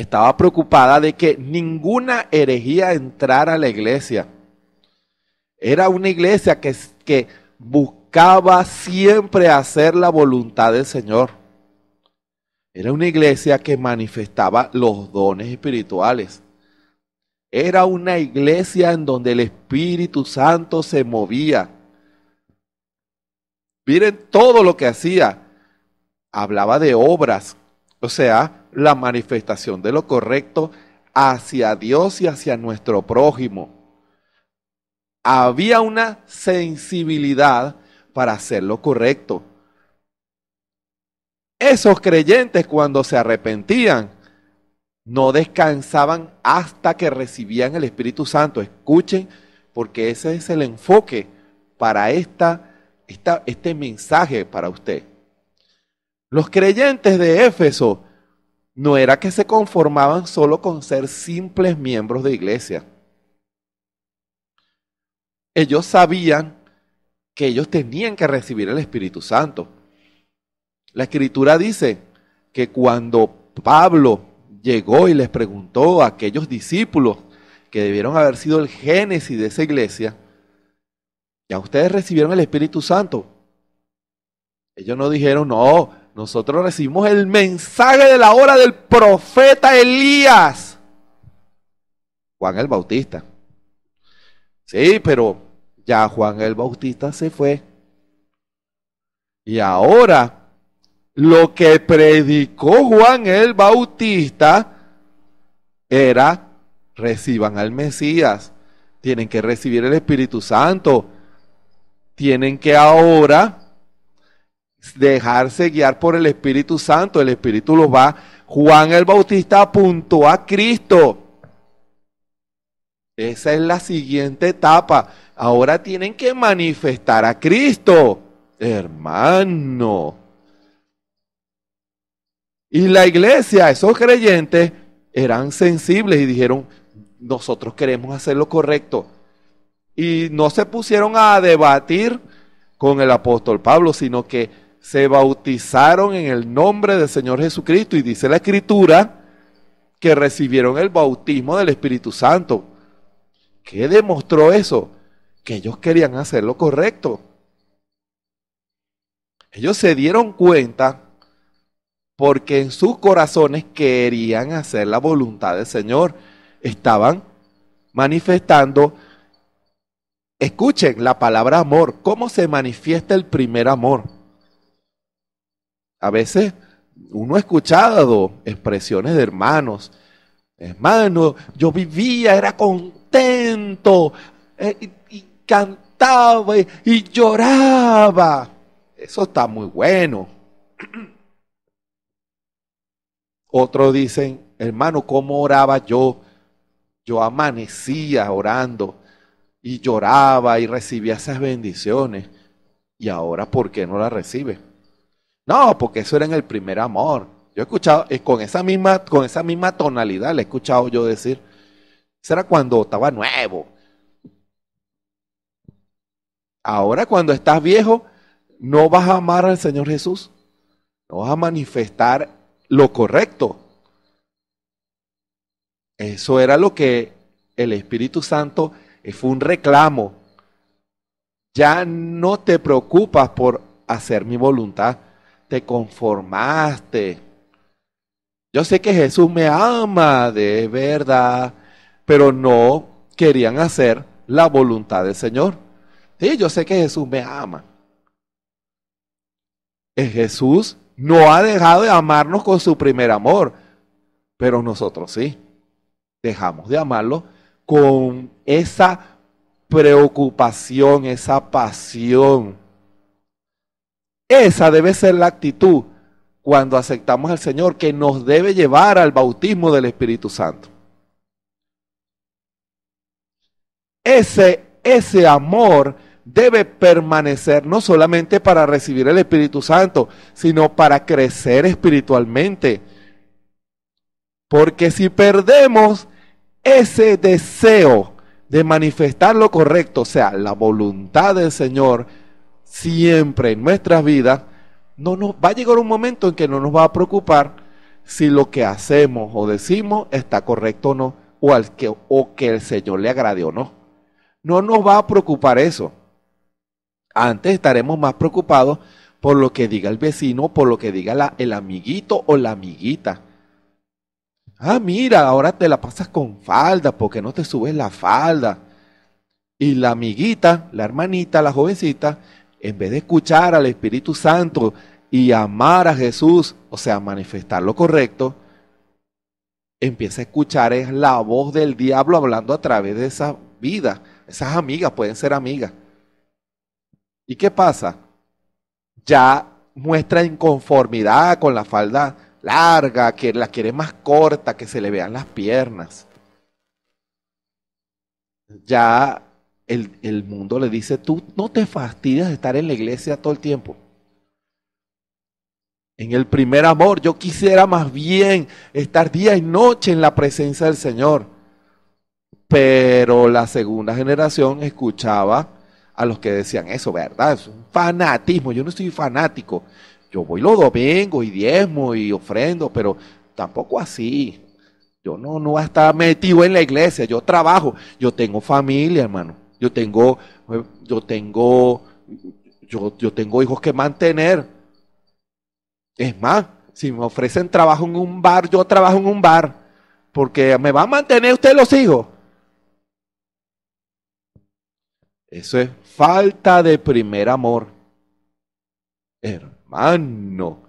estaba preocupada de que ninguna herejía entrara a la iglesia. Era una iglesia que, que buscaba siempre hacer la voluntad del Señor. Era una iglesia que manifestaba los dones espirituales. Era una iglesia en donde el Espíritu Santo se movía. Miren todo lo que hacía. Hablaba de obras. O sea, la manifestación de lo correcto hacia Dios y hacia nuestro prójimo. Había una sensibilidad para hacer lo correcto. Esos creyentes cuando se arrepentían, no descansaban hasta que recibían el Espíritu Santo. Escuchen, porque ese es el enfoque para esta, esta, este mensaje para usted. Los creyentes de Éfeso no era que se conformaban solo con ser simples miembros de iglesia. Ellos sabían que ellos tenían que recibir el Espíritu Santo. La escritura dice que cuando Pablo llegó y les preguntó a aquellos discípulos que debieron haber sido el génesis de esa iglesia, ya ustedes recibieron el Espíritu Santo. Ellos no dijeron, no, nosotros recibimos el mensaje de la hora del profeta Elías. Juan el Bautista. Sí, pero ya Juan el Bautista se fue. Y ahora lo que predicó Juan el Bautista era reciban al Mesías. Tienen que recibir el Espíritu Santo. Tienen que ahora dejarse guiar por el Espíritu Santo. El Espíritu los va. Juan el Bautista apuntó a Cristo. Esa es la siguiente etapa. Ahora tienen que manifestar a Cristo, hermano. Y la iglesia, esos creyentes, eran sensibles y dijeron, nosotros queremos hacer lo correcto. Y no se pusieron a debatir con el apóstol Pablo, sino que se bautizaron en el nombre del Señor Jesucristo y dice la escritura que recibieron el bautismo del Espíritu Santo. ¿Qué demostró eso? Que ellos querían hacer lo correcto. Ellos se dieron cuenta porque en sus corazones querían hacer la voluntad del Señor. Estaban manifestando, escuchen la palabra amor, cómo se manifiesta el primer amor a veces uno ha escuchado expresiones de hermanos. Hermano, yo vivía, era contento, eh, y, cantaba y, y lloraba. Eso está muy bueno. Otros dicen, hermano, ¿cómo oraba yo? Yo amanecía orando y lloraba y recibía esas bendiciones. Y ahora, ¿por qué no las recibe? No, porque eso era en el primer amor. Yo he escuchado, eh, con, esa misma, con esa misma tonalidad le he escuchado yo decir, eso era cuando estaba nuevo. Ahora cuando estás viejo, no vas a amar al Señor Jesús. No vas a manifestar lo correcto. Eso era lo que el Espíritu Santo eh, fue un reclamo. Ya no te preocupas por hacer mi voluntad, te conformaste. Yo sé que Jesús me ama, de verdad, pero no querían hacer la voluntad del Señor. Sí, yo sé que Jesús me ama. Eh, Jesús no ha dejado de amarnos con su primer amor, pero nosotros sí. Dejamos de amarlo con esa preocupación, esa pasión esa debe ser la actitud cuando aceptamos al Señor que nos debe llevar al bautismo del Espíritu Santo. Ese, ese amor debe permanecer no solamente para recibir el Espíritu Santo, sino para crecer espiritualmente. Porque si perdemos ese deseo de manifestar lo correcto, o sea, la voluntad del Señor, siempre en nuestras vidas, no nos va a llegar un momento en que no nos va a preocupar si lo que hacemos o decimos está correcto o no, o, al que, o que el Señor le agrade o no. No nos va a preocupar eso. Antes estaremos más preocupados por lo que diga el vecino, por lo que diga el amiguito o la amiguita. Ah, mira, ahora te la pasas con falda, porque no te subes la falda. Y la amiguita, la hermanita, la jovencita, en vez de escuchar al Espíritu Santo y amar a Jesús, o sea, manifestar lo correcto, empieza a escuchar la voz del diablo hablando a través de esa vida. Esas amigas pueden ser amigas. ¿Y qué pasa? Ya muestra inconformidad con la falda larga, que la quiere más corta, que se le vean las piernas. Ya el, mundo le dice, tú no te fastidias de estar en la iglesia todo el tiempo. En el primer amor, yo quisiera más bien estar día y noche en la presencia del Señor. Pero la segunda generación escuchaba a los que decían eso, ¿verdad? Es un fanatismo. Yo no soy fanático. Yo voy los domingos y diezmo y ofrendo, pero tampoco así. Yo no, no voy a estar metido en la iglesia. Yo trabajo. Yo tengo familia, hermano. Yo tengo, yo tengo, yo, yo tengo hijos que mantener. Es más, si me ofrecen trabajo en un bar, yo trabajo en un bar. Porque me va a mantener usted los hijos. Eso es falta de primer amor. Hermano,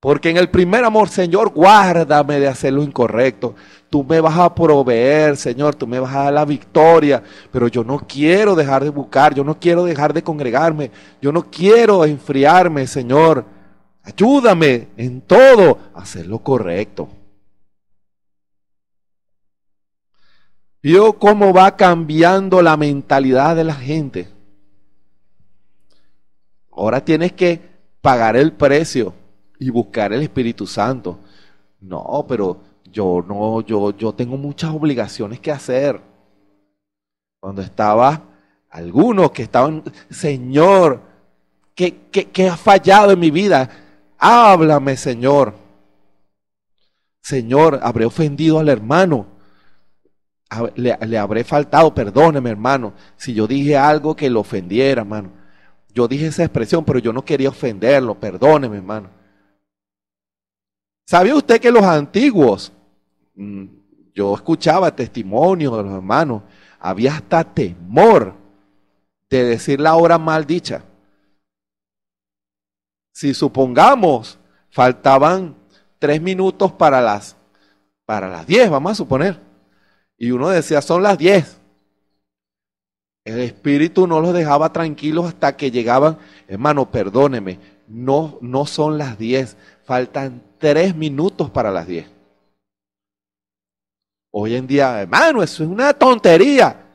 porque en el primer amor, Señor, guárdame de hacer lo incorrecto. Tú me vas a proveer, Señor, tú me vas a dar la victoria. Pero yo no quiero dejar de buscar, yo no quiero dejar de congregarme, yo no quiero enfriarme, Señor. Ayúdame en todo a hacer lo correcto. Vio cómo va cambiando la mentalidad de la gente. Ahora tienes que pagar el precio y buscar el Espíritu Santo. No, pero yo no, yo, yo tengo muchas obligaciones que hacer. Cuando estaba algunos que estaban, Señor, que, ha fallado en mi vida? Háblame, Señor. Señor, habré ofendido al hermano. Le, le, habré faltado, perdóneme, hermano, si yo dije algo que lo ofendiera, hermano. Yo dije esa expresión, pero yo no quería ofenderlo, perdóneme, hermano. ¿Sabía usted que los antiguos, mm, yo escuchaba testimonios de los hermanos, había hasta temor de decir la hora mal dicha? Si supongamos faltaban tres minutos para las para las diez, vamos a suponer, y uno decía son las diez. El espíritu no los dejaba tranquilos hasta que llegaban, hermano, perdóneme, no, no son las diez, faltan tres minutos para las diez. Hoy en día, hermano, eso es una tontería.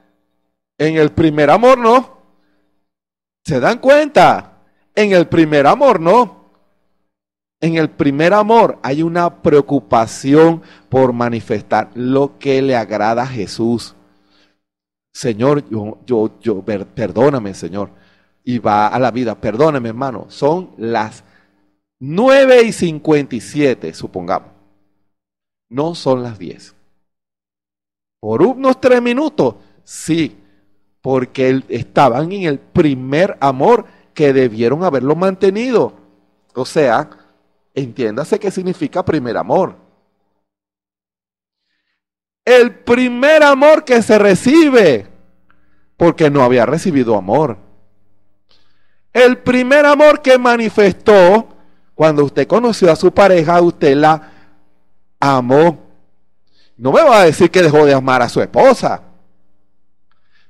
En el primer amor no. ¿Se dan cuenta? En el primer amor no. En el primer amor hay una preocupación por manifestar lo que le agrada a Jesús. Señor, yo, yo, yo, perdóname, Señor. Y va a la vida, perdóname, hermano. Son las 9 y 57, supongamos. No son las 10. Por unos 3 minutos, sí, porque estaban en el primer amor que debieron haberlo mantenido. O sea, entiéndase qué significa primer amor. El primer amor que se recibe, porque no había recibido amor. El primer amor que manifestó cuando usted conoció a su pareja, usted la amó. No me va a decir que dejó de amar a su esposa.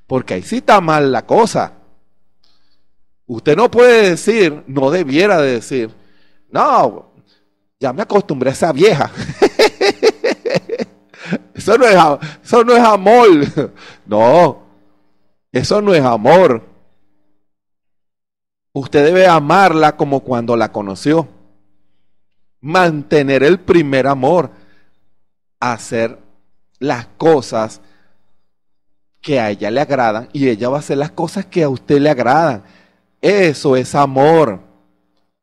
Porque ahí sí está mal la cosa. Usted no puede decir, no debiera de decir, no, ya me acostumbré a esa vieja. eso, no es, eso no es amor. No, eso no es amor. Usted debe amarla como cuando la conoció mantener el primer amor, hacer las cosas que a ella le agradan y ella va a hacer las cosas que a usted le agradan. Eso es amor.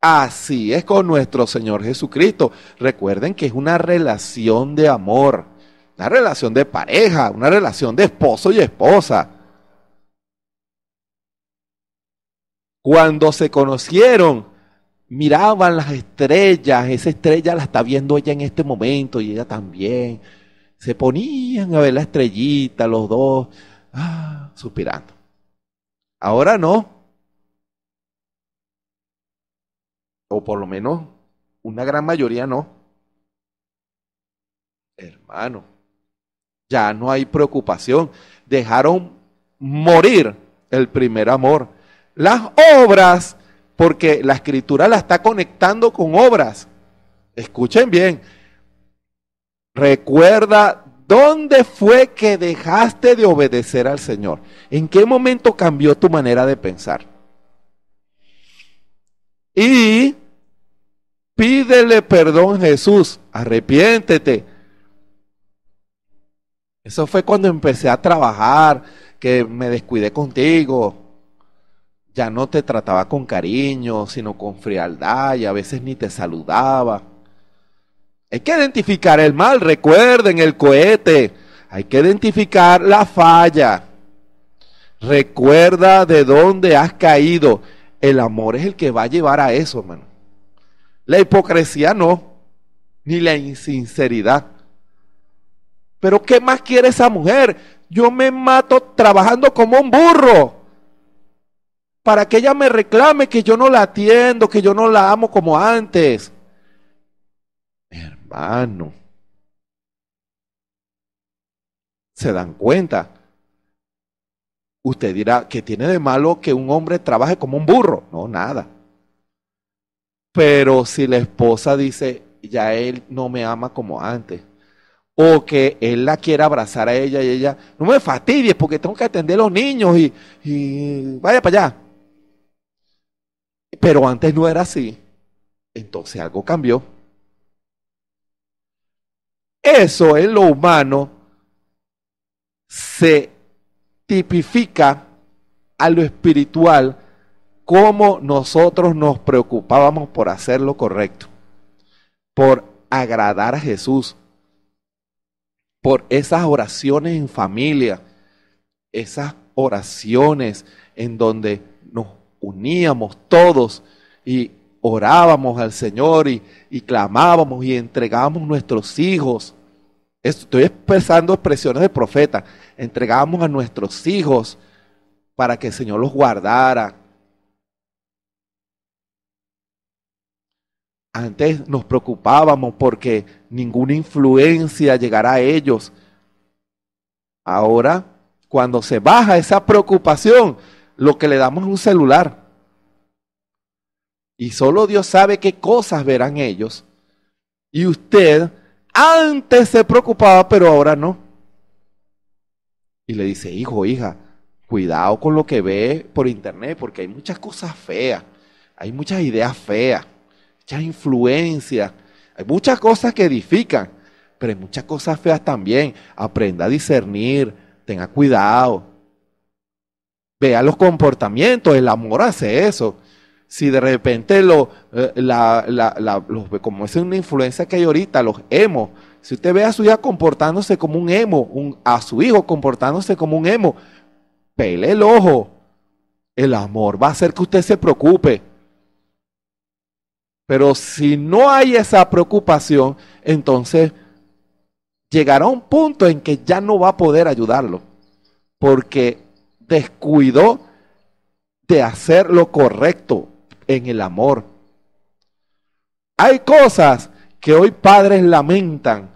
Así es con nuestro Señor Jesucristo. Recuerden que es una relación de amor, una relación de pareja, una relación de esposo y esposa. Cuando se conocieron, miraban las estrellas, esa estrella la está viendo ella en este momento y ella también. Se ponían a ver la estrellita, los dos, ah, suspirando. Ahora no. O por lo menos una gran mayoría no. Hermano, ya no hay preocupación. Dejaron morir el primer amor. Las obras porque la escritura la está conectando con obras. Escuchen bien. Recuerda dónde fue que dejaste de obedecer al Señor. ¿En qué momento cambió tu manera de pensar? Y pídele perdón Jesús, arrepiéntete. Eso fue cuando empecé a trabajar, que me descuidé contigo, ya no te trataba con cariño, sino con frialdad y a veces ni te saludaba. Hay que identificar el mal, recuerden el cohete, hay que identificar la falla. Recuerda de dónde has caído. El amor es el que va a llevar a eso, hermano. La hipocresía no, ni la insinceridad. Pero ¿qué más quiere esa mujer? Yo me mato trabajando como un burro para que ella me reclame que yo no la atiendo, que yo no la amo como antes. Hermano, se dan cuenta. Usted dirá, que tiene de malo que un hombre trabaje como un burro? No, nada. Pero si la esposa dice, ya él no me ama como antes, o que él la quiera abrazar a ella y ella, no me fastidies porque tengo que atender a los niños y vaya para allá pero antes no era así, entonces algo cambió. Eso en lo humano se tipifica a lo espiritual como nosotros nos preocupábamos por hacer lo correcto, por agradar a Jesús, por esas oraciones en familia, esas oraciones en donde uníamos todos y orábamos al Señor y, clamábamos y entregábamos nuestros hijos. Estoy expresando expresiones de profeta. Entregábamos a nuestros hijos para que el Señor los guardara. Antes nos preocupábamos porque ninguna influencia llegara a ellos. Ahora, cuando se baja esa preocupación, lo que le damos es un celular. Y solo Dios sabe qué cosas verán ellos. Y usted antes se preocupaba, pero ahora no. Y le dice, hijo, hija, cuidado con lo que ve por internet, porque hay muchas cosas feas, hay muchas ideas feas, muchas influencias, hay muchas cosas que edifican, pero hay muchas cosas feas también. Aprenda a discernir, tenga cuidado vea los comportamientos, el amor hace eso. Si de repente lo, eh, como es una influencia que hay ahorita, los emos, si usted ve a su hija comportándose como un emo, a su hijo comportándose como un emo, pele el ojo. El amor va a hacer que usted se preocupe. Pero si no hay esa preocupación, entonces llegará un punto en que ya no va a poder ayudarlo. Porque descuidó de hacer lo correcto en el amor. Hay cosas que hoy padres lamentan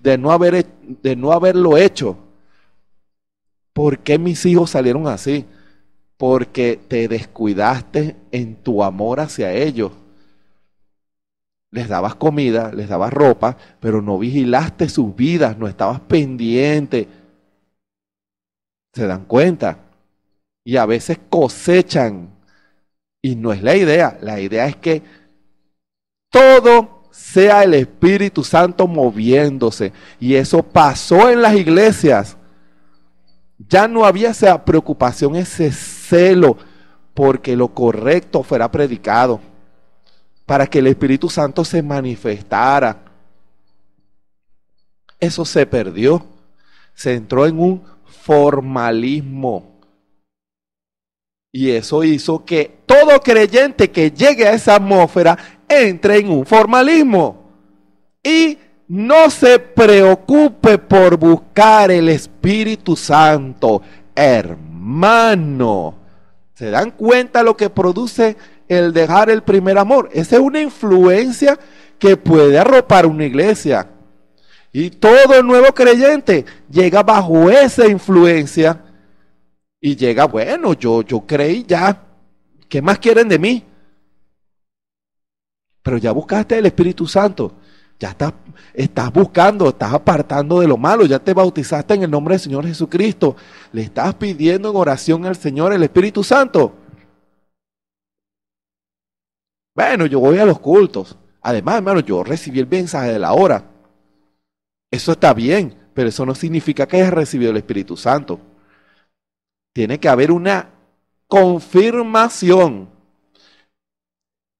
de no, haber, de no haberlo hecho. ¿Por qué mis hijos salieron así? Porque te descuidaste en tu amor hacia ellos. Les dabas comida, les dabas ropa, pero no vigilaste sus vidas, no estabas pendiente se dan cuenta y a veces cosechan. Y no es la idea, la idea es que todo sea el Espíritu Santo moviéndose. Y eso pasó en las iglesias. Ya no había esa preocupación, ese celo, porque lo correcto fuera predicado, para que el Espíritu Santo se manifestara. Eso se perdió. Se entró en un formalismo. Y eso hizo que todo creyente que llegue a esa atmósfera entre en un formalismo y no se preocupe por buscar el Espíritu Santo, hermano. ¿Se dan cuenta lo que produce el dejar el primer amor? Esa es una influencia que puede arropar una iglesia. Y todo nuevo creyente llega bajo esa influencia y llega, bueno, yo, yo creí ya, ¿qué más quieren de mí? Pero ya buscaste el Espíritu Santo, ya estás, estás buscando, estás apartando de lo malo, ya te bautizaste en el nombre del Señor Jesucristo, le estás pidiendo en oración al Señor el Espíritu Santo. Bueno, yo voy a los cultos. Además, hermano, yo recibí el mensaje de la hora eso está bien, pero eso no significa que hayas recibido el Espíritu Santo. Tiene que haber una confirmación.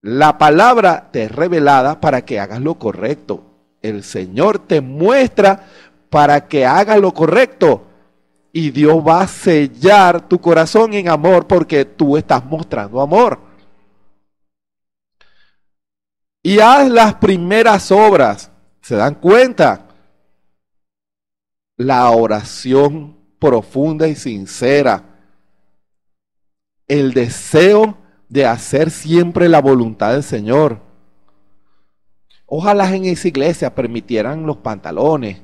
La palabra te es revelada para que hagas lo correcto. El Señor te muestra para que hagas lo correcto. Y Dios va a sellar tu corazón en amor porque tú estás mostrando amor. Y haz las primeras obras. ¿Se dan cuenta? la oración profunda y sincera, el deseo de hacer siempre la voluntad del Señor. Ojalá en esa iglesia permitieran los pantalones.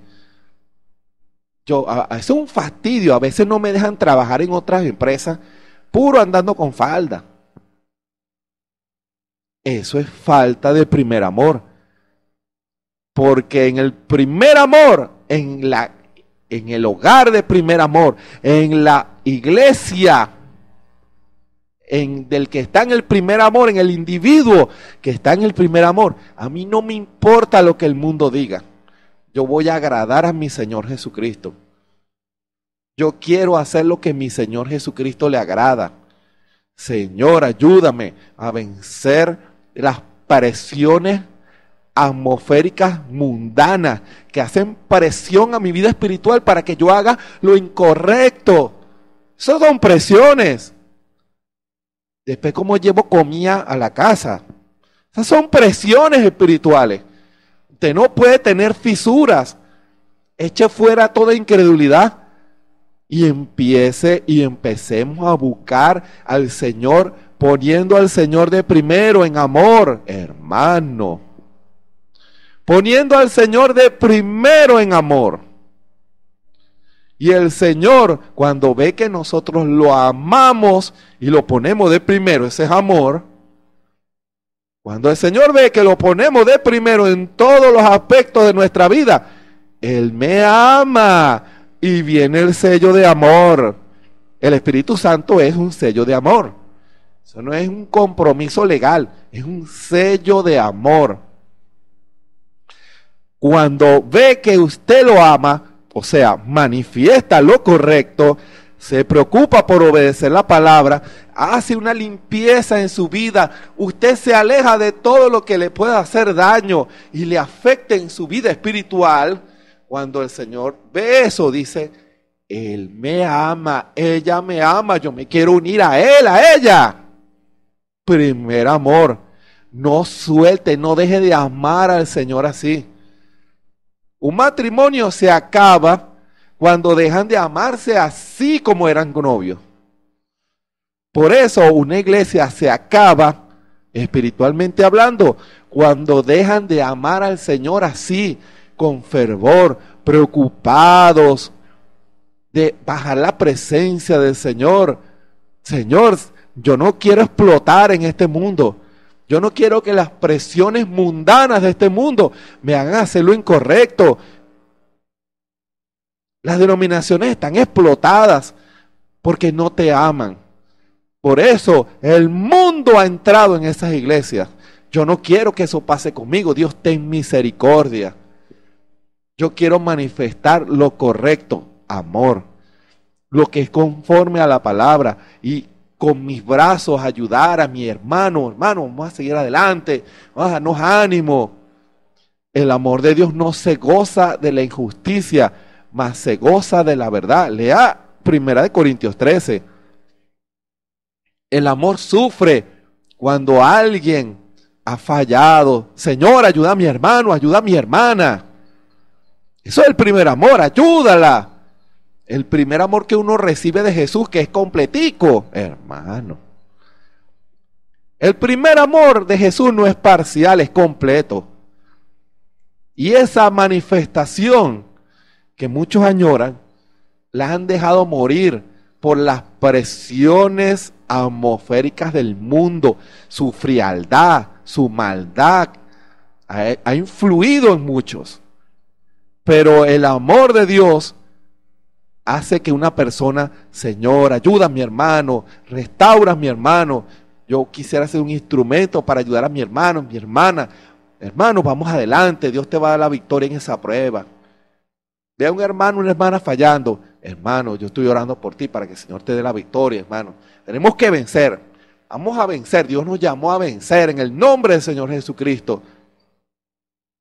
Yo, es un fastidio, a veces no me dejan trabajar en otras empresas puro andando con falda. Eso es falta de primer amor. Porque en el primer amor, en la en el hogar de primer amor, en la iglesia, en del que está en el primer amor, en el individuo que está en el primer amor. A mí no me importa lo que el mundo diga. Yo voy a agradar a mi Señor Jesucristo. Yo quiero hacer lo que mi Señor Jesucristo le agrada. Señor, ayúdame a vencer las presiones atmosféricas mundanas que hacen presión a mi vida espiritual para que yo haga lo incorrecto. esas son presiones. Después, ¿cómo llevo comida a la casa? Esas son presiones espirituales. Usted no puede tener fisuras. Eche fuera toda incredulidad y empiece y empecemos a buscar al Señor, poniendo al Señor de primero en amor, hermano poniendo al Señor de primero en amor. Y el Señor, cuando ve que nosotros lo amamos y lo ponemos de primero, ese es amor, cuando el Señor ve que lo ponemos de primero en todos los aspectos de nuestra vida, Él me ama y viene el sello de amor. El Espíritu Santo es un sello de amor. Eso no es un compromiso legal, es un sello de amor. Cuando ve que usted lo ama, o sea, manifiesta lo correcto, se preocupa por obedecer la palabra, hace una limpieza en su vida, usted se aleja de todo lo que le pueda hacer daño y le afecte en su vida espiritual, cuando el Señor ve eso, dice, Él me ama, ella me ama, yo me quiero unir a Él, a ella. Primer amor, no suelte, no deje de amar al Señor así. Un matrimonio se acaba cuando dejan de amarse así como eran novios. Por eso una iglesia se acaba, espiritualmente hablando, cuando dejan de amar al Señor así, con fervor, preocupados, de bajar la presencia del Señor. Señor, yo no quiero explotar en este mundo. Yo no quiero que las presiones mundanas de este mundo me hagan hacer lo incorrecto. Las denominaciones están explotadas porque no te aman. Por eso el mundo ha entrado en esas iglesias. Yo no quiero que eso pase conmigo. Dios, ten misericordia. Yo quiero manifestar lo correcto, amor, lo que es conforme a la palabra. Y con mis brazos ayudar a mi hermano, hermano, vamos a seguir adelante, vamos a darnos ánimo. El amor de Dios no se goza de la injusticia, mas se goza de la verdad. Lea Primera de Corintios 13. El amor sufre cuando alguien ha fallado. Señor, ayuda a mi hermano, ayuda a mi hermana. Eso es el primer amor, ayúdala. El primer amor que uno recibe de Jesús, que es completico, hermano. El primer amor de Jesús no es parcial, es completo. Y esa manifestación que muchos añoran, la han dejado morir por las presiones atmosféricas del mundo, su frialdad, su maldad, ha, ha influido en muchos. Pero el amor de Dios hace que una persona, Señor, ayuda a mi hermano, restaura a mi hermano. Yo quisiera ser un instrumento para ayudar a mi hermano, mi hermana. Hermano, vamos adelante, Dios te va a dar la victoria en esa prueba. Ve a un hermano, una hermana fallando. Hermano, yo estoy orando por ti para que el Señor te dé la victoria, hermano. Tenemos que vencer. Vamos a vencer. Dios nos llamó a vencer en el nombre del Señor Jesucristo.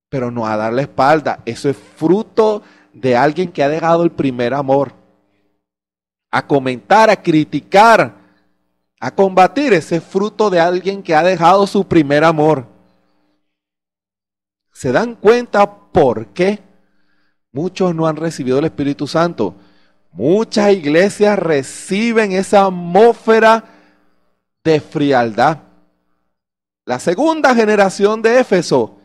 Pero no a dar la espalda. Eso es fruto de alguien que ha dejado el primer amor, a comentar, a criticar, a combatir ese fruto de alguien que ha dejado su primer amor. ¿Se dan cuenta por qué muchos no han recibido el Espíritu Santo? Muchas iglesias reciben esa atmósfera de frialdad. La segunda generación de Éfeso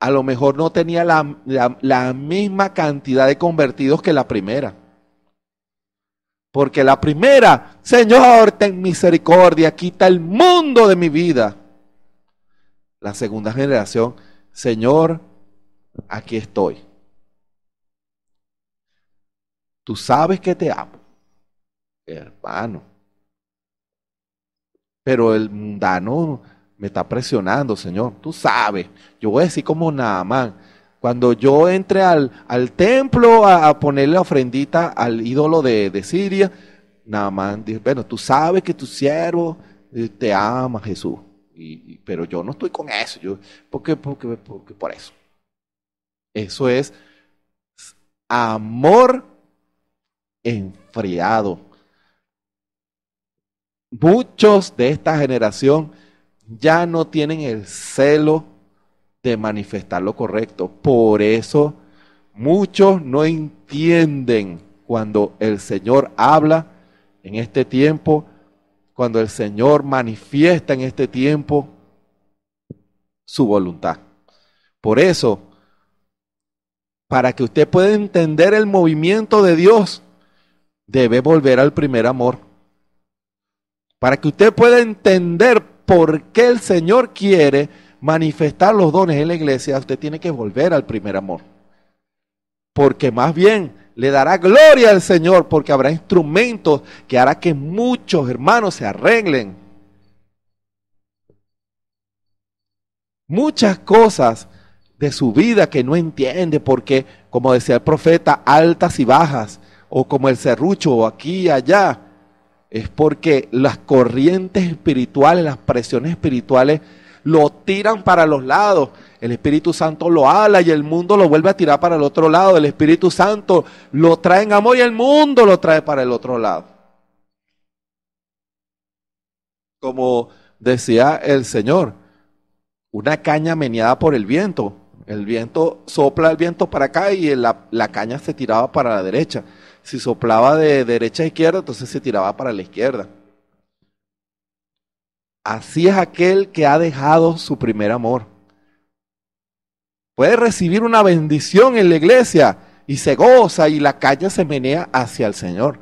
a lo mejor no tenía la, misma cantidad de convertidos que la primera. Porque la primera, Señor, ten misericordia, quita el mundo de mi vida. La segunda generación, Señor, aquí estoy. Tú sabes que te amo, hermano. Pero el mundano me está presionando, Señor. Tú sabes. Yo voy a decir como Naamán. Cuando yo entre al, al templo a, ponerle ofrendita al ídolo de, Siria, Naamán dice, bueno, tú sabes que tu siervo eh, te ama, Jesús. Y, pero yo no estoy con eso. Yo, qué? porque, porque por eso. Eso es amor enfriado. Muchos de esta generación ya no tienen el celo de manifestar lo correcto. Por eso muchos no entienden cuando el Señor habla en este tiempo, cuando el Señor manifiesta en este tiempo su voluntad. Por eso, para que usted pueda entender el movimiento de Dios, debe volver al primer amor. Para que usted pueda entender porque el Señor quiere manifestar los dones en la iglesia, usted tiene que volver al primer amor. Porque más bien le dará gloria al Señor, porque habrá instrumentos que hará que muchos hermanos se arreglen. Muchas cosas de su vida que no entiende, porque, como decía el profeta, altas y bajas, o como el serrucho, o aquí y allá es porque las corrientes espirituales, las presiones espirituales, lo tiran para los lados. El Espíritu Santo lo ala y el mundo lo vuelve a tirar para el otro lado. El Espíritu Santo lo trae en amor y el mundo lo trae para el otro lado. Como decía el Señor, una caña meneada por el viento. El viento sopla el viento para acá y la caña se tiraba para la derecha si soplaba de derecha a izquierda, entonces se tiraba para la izquierda. Así es aquel que ha dejado su primer amor. Puede recibir una bendición en la iglesia y se goza y la caña se menea hacia el Señor.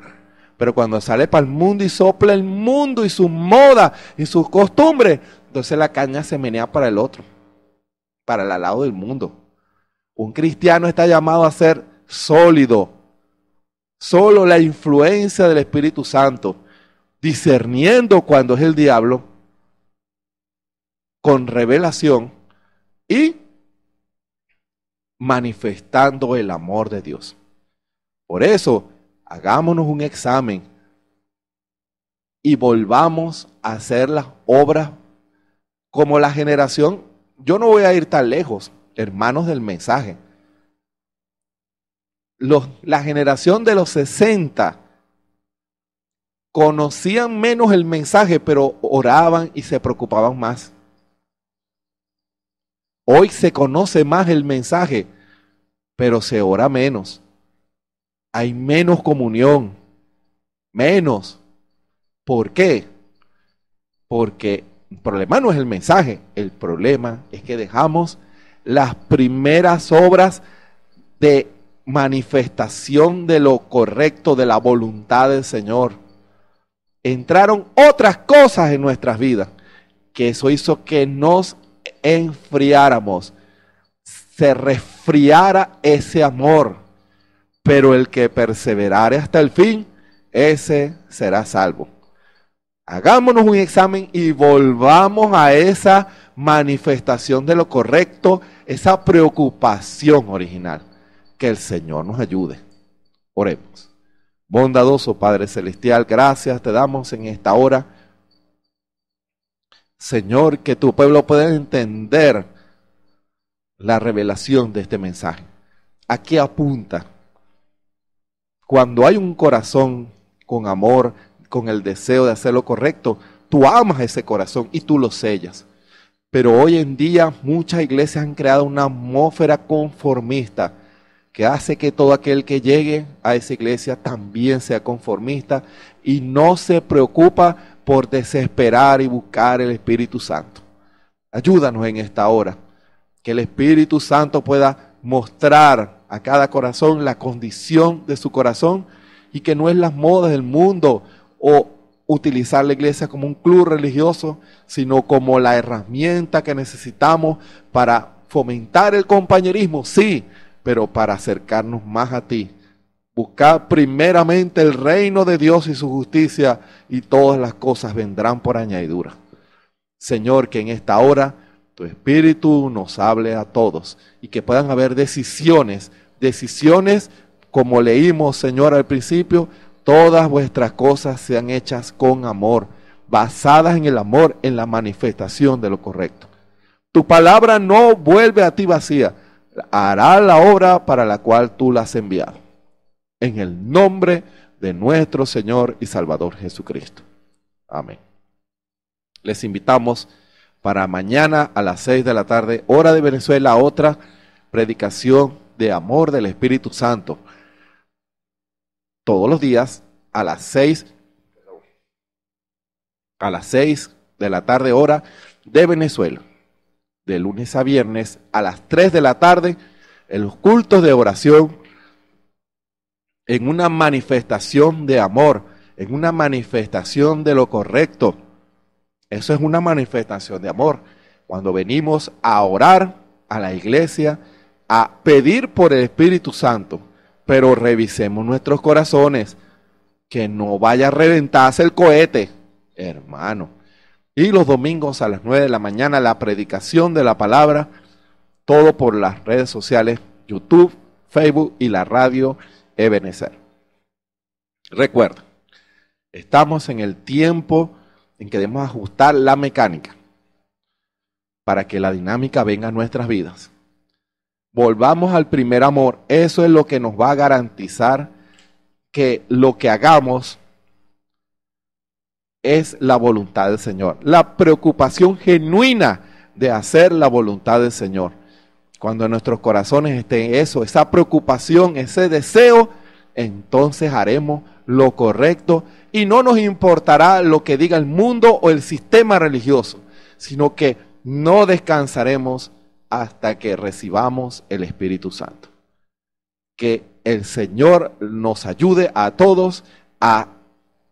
Pero cuando sale para el mundo y sopla el mundo y sus modas y sus costumbres, entonces la caña se menea para el otro, para el lado del mundo. Un cristiano está llamado a ser sólido, Solo la influencia del Espíritu Santo, discerniendo cuando es el diablo, con revelación y manifestando el amor de Dios. Por eso, hagámonos un examen y volvamos a hacer las obras como la generación. Yo no voy a ir tan lejos, hermanos del mensaje la generación de los 60 conocían menos el mensaje, pero oraban y se preocupaban más. Hoy se conoce más el mensaje, pero se ora menos. Hay menos comunión, menos. ¿Por qué? Porque el problema no es el mensaje, el problema es que dejamos las primeras obras de manifestación de lo correcto, de la voluntad del Señor. Entraron otras cosas en nuestras vidas, que eso hizo que nos enfriáramos, se resfriara ese amor. Pero el que perseverare hasta el fin, ese será salvo. Hagámonos un examen y volvamos a esa manifestación de lo correcto, esa preocupación original. Que el Señor nos ayude. Oremos. Bondadoso Padre Celestial, gracias te damos en esta hora. Señor, que tu pueblo pueda entender la revelación de este mensaje. ¿A qué apunta? Cuando hay un corazón con amor, con el deseo de hacer lo correcto, tú amas ese corazón y tú lo sellas. Pero hoy en día muchas iglesias han creado una atmósfera conformista que hace que todo aquel que llegue a esa iglesia también sea conformista y no se preocupa por desesperar y buscar el Espíritu Santo. Ayúdanos en esta hora, que el Espíritu Santo pueda mostrar a cada corazón la condición de su corazón y que no es las modas del mundo o utilizar la iglesia como un club religioso, sino como la herramienta que necesitamos para fomentar el compañerismo, sí, pero para acercarnos más a ti. Busca primeramente el reino de Dios y su justicia y todas las cosas vendrán por añadidura. Señor, que en esta hora tu Espíritu nos hable a todos y que puedan haber decisiones, decisiones como leímos, Señor, al principio, todas vuestras cosas sean hechas con amor, basadas en el amor, en la manifestación de lo correcto. Tu palabra no vuelve a ti vacía, hará la obra para la cual tú la has enviado. En el nombre de nuestro Señor y Salvador Jesucristo. Amén. Les invitamos para mañana a las 6 de la tarde, hora de Venezuela, otra predicación de amor del Espíritu Santo. Todos los días a las seis a las 6 de la tarde hora de Venezuela de lunes a viernes a las 3 de la tarde en los cultos de oración, en una manifestación de amor, en una manifestación de lo correcto. Eso es una manifestación de amor. Cuando venimos a orar a la iglesia, a pedir por el Espíritu Santo, pero revisemos nuestros corazones, que no vaya a reventarse el cohete, hermano. Y los domingos a las 9 de la mañana la predicación de la palabra, todo por las redes sociales, YouTube, Facebook y la radio Ebenezer. Recuerda, estamos en el tiempo en que debemos ajustar la mecánica para que la dinámica venga a nuestras vidas. Volvamos al primer amor. Eso es lo que nos va a garantizar que lo que hagamos es la voluntad del Señor, la preocupación genuina de hacer la voluntad del Señor. Cuando nuestros corazones esté eso, esa preocupación, ese deseo, entonces haremos lo correcto y no nos importará lo que diga el mundo o el sistema religioso, sino que no descansaremos hasta que recibamos el Espíritu Santo. Que el Señor nos ayude a todos a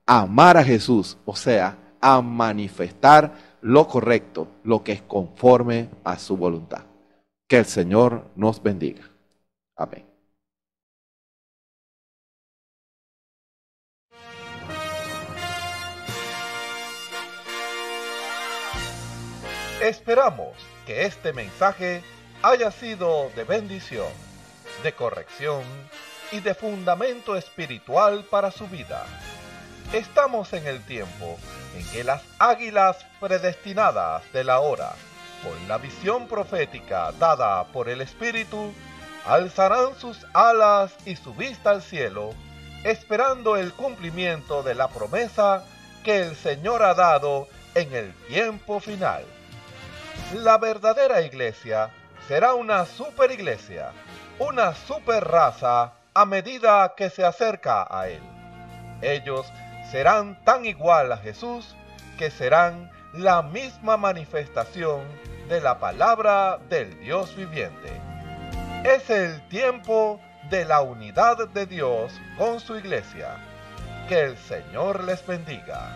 amar a Jesús, o sea, a manifestar lo correcto, lo que es conforme a su voluntad. Que el Señor nos bendiga. Amén. Esperamos que este mensaje haya sido de bendición, de corrección y de fundamento espiritual para su vida. Estamos en el tiempo en que las águilas predestinadas de la hora, con la visión profética dada por el Espíritu, alzarán sus alas y su vista al cielo, esperando el cumplimiento de la promesa que el Señor ha dado en el tiempo final. La verdadera iglesia será una super iglesia, una super raza a medida que se acerca a Él. Ellos serán tan igual a Jesús que serán la misma manifestación de la palabra del Dios viviente. Es el tiempo de la unidad de Dios con su iglesia. Que el Señor les bendiga.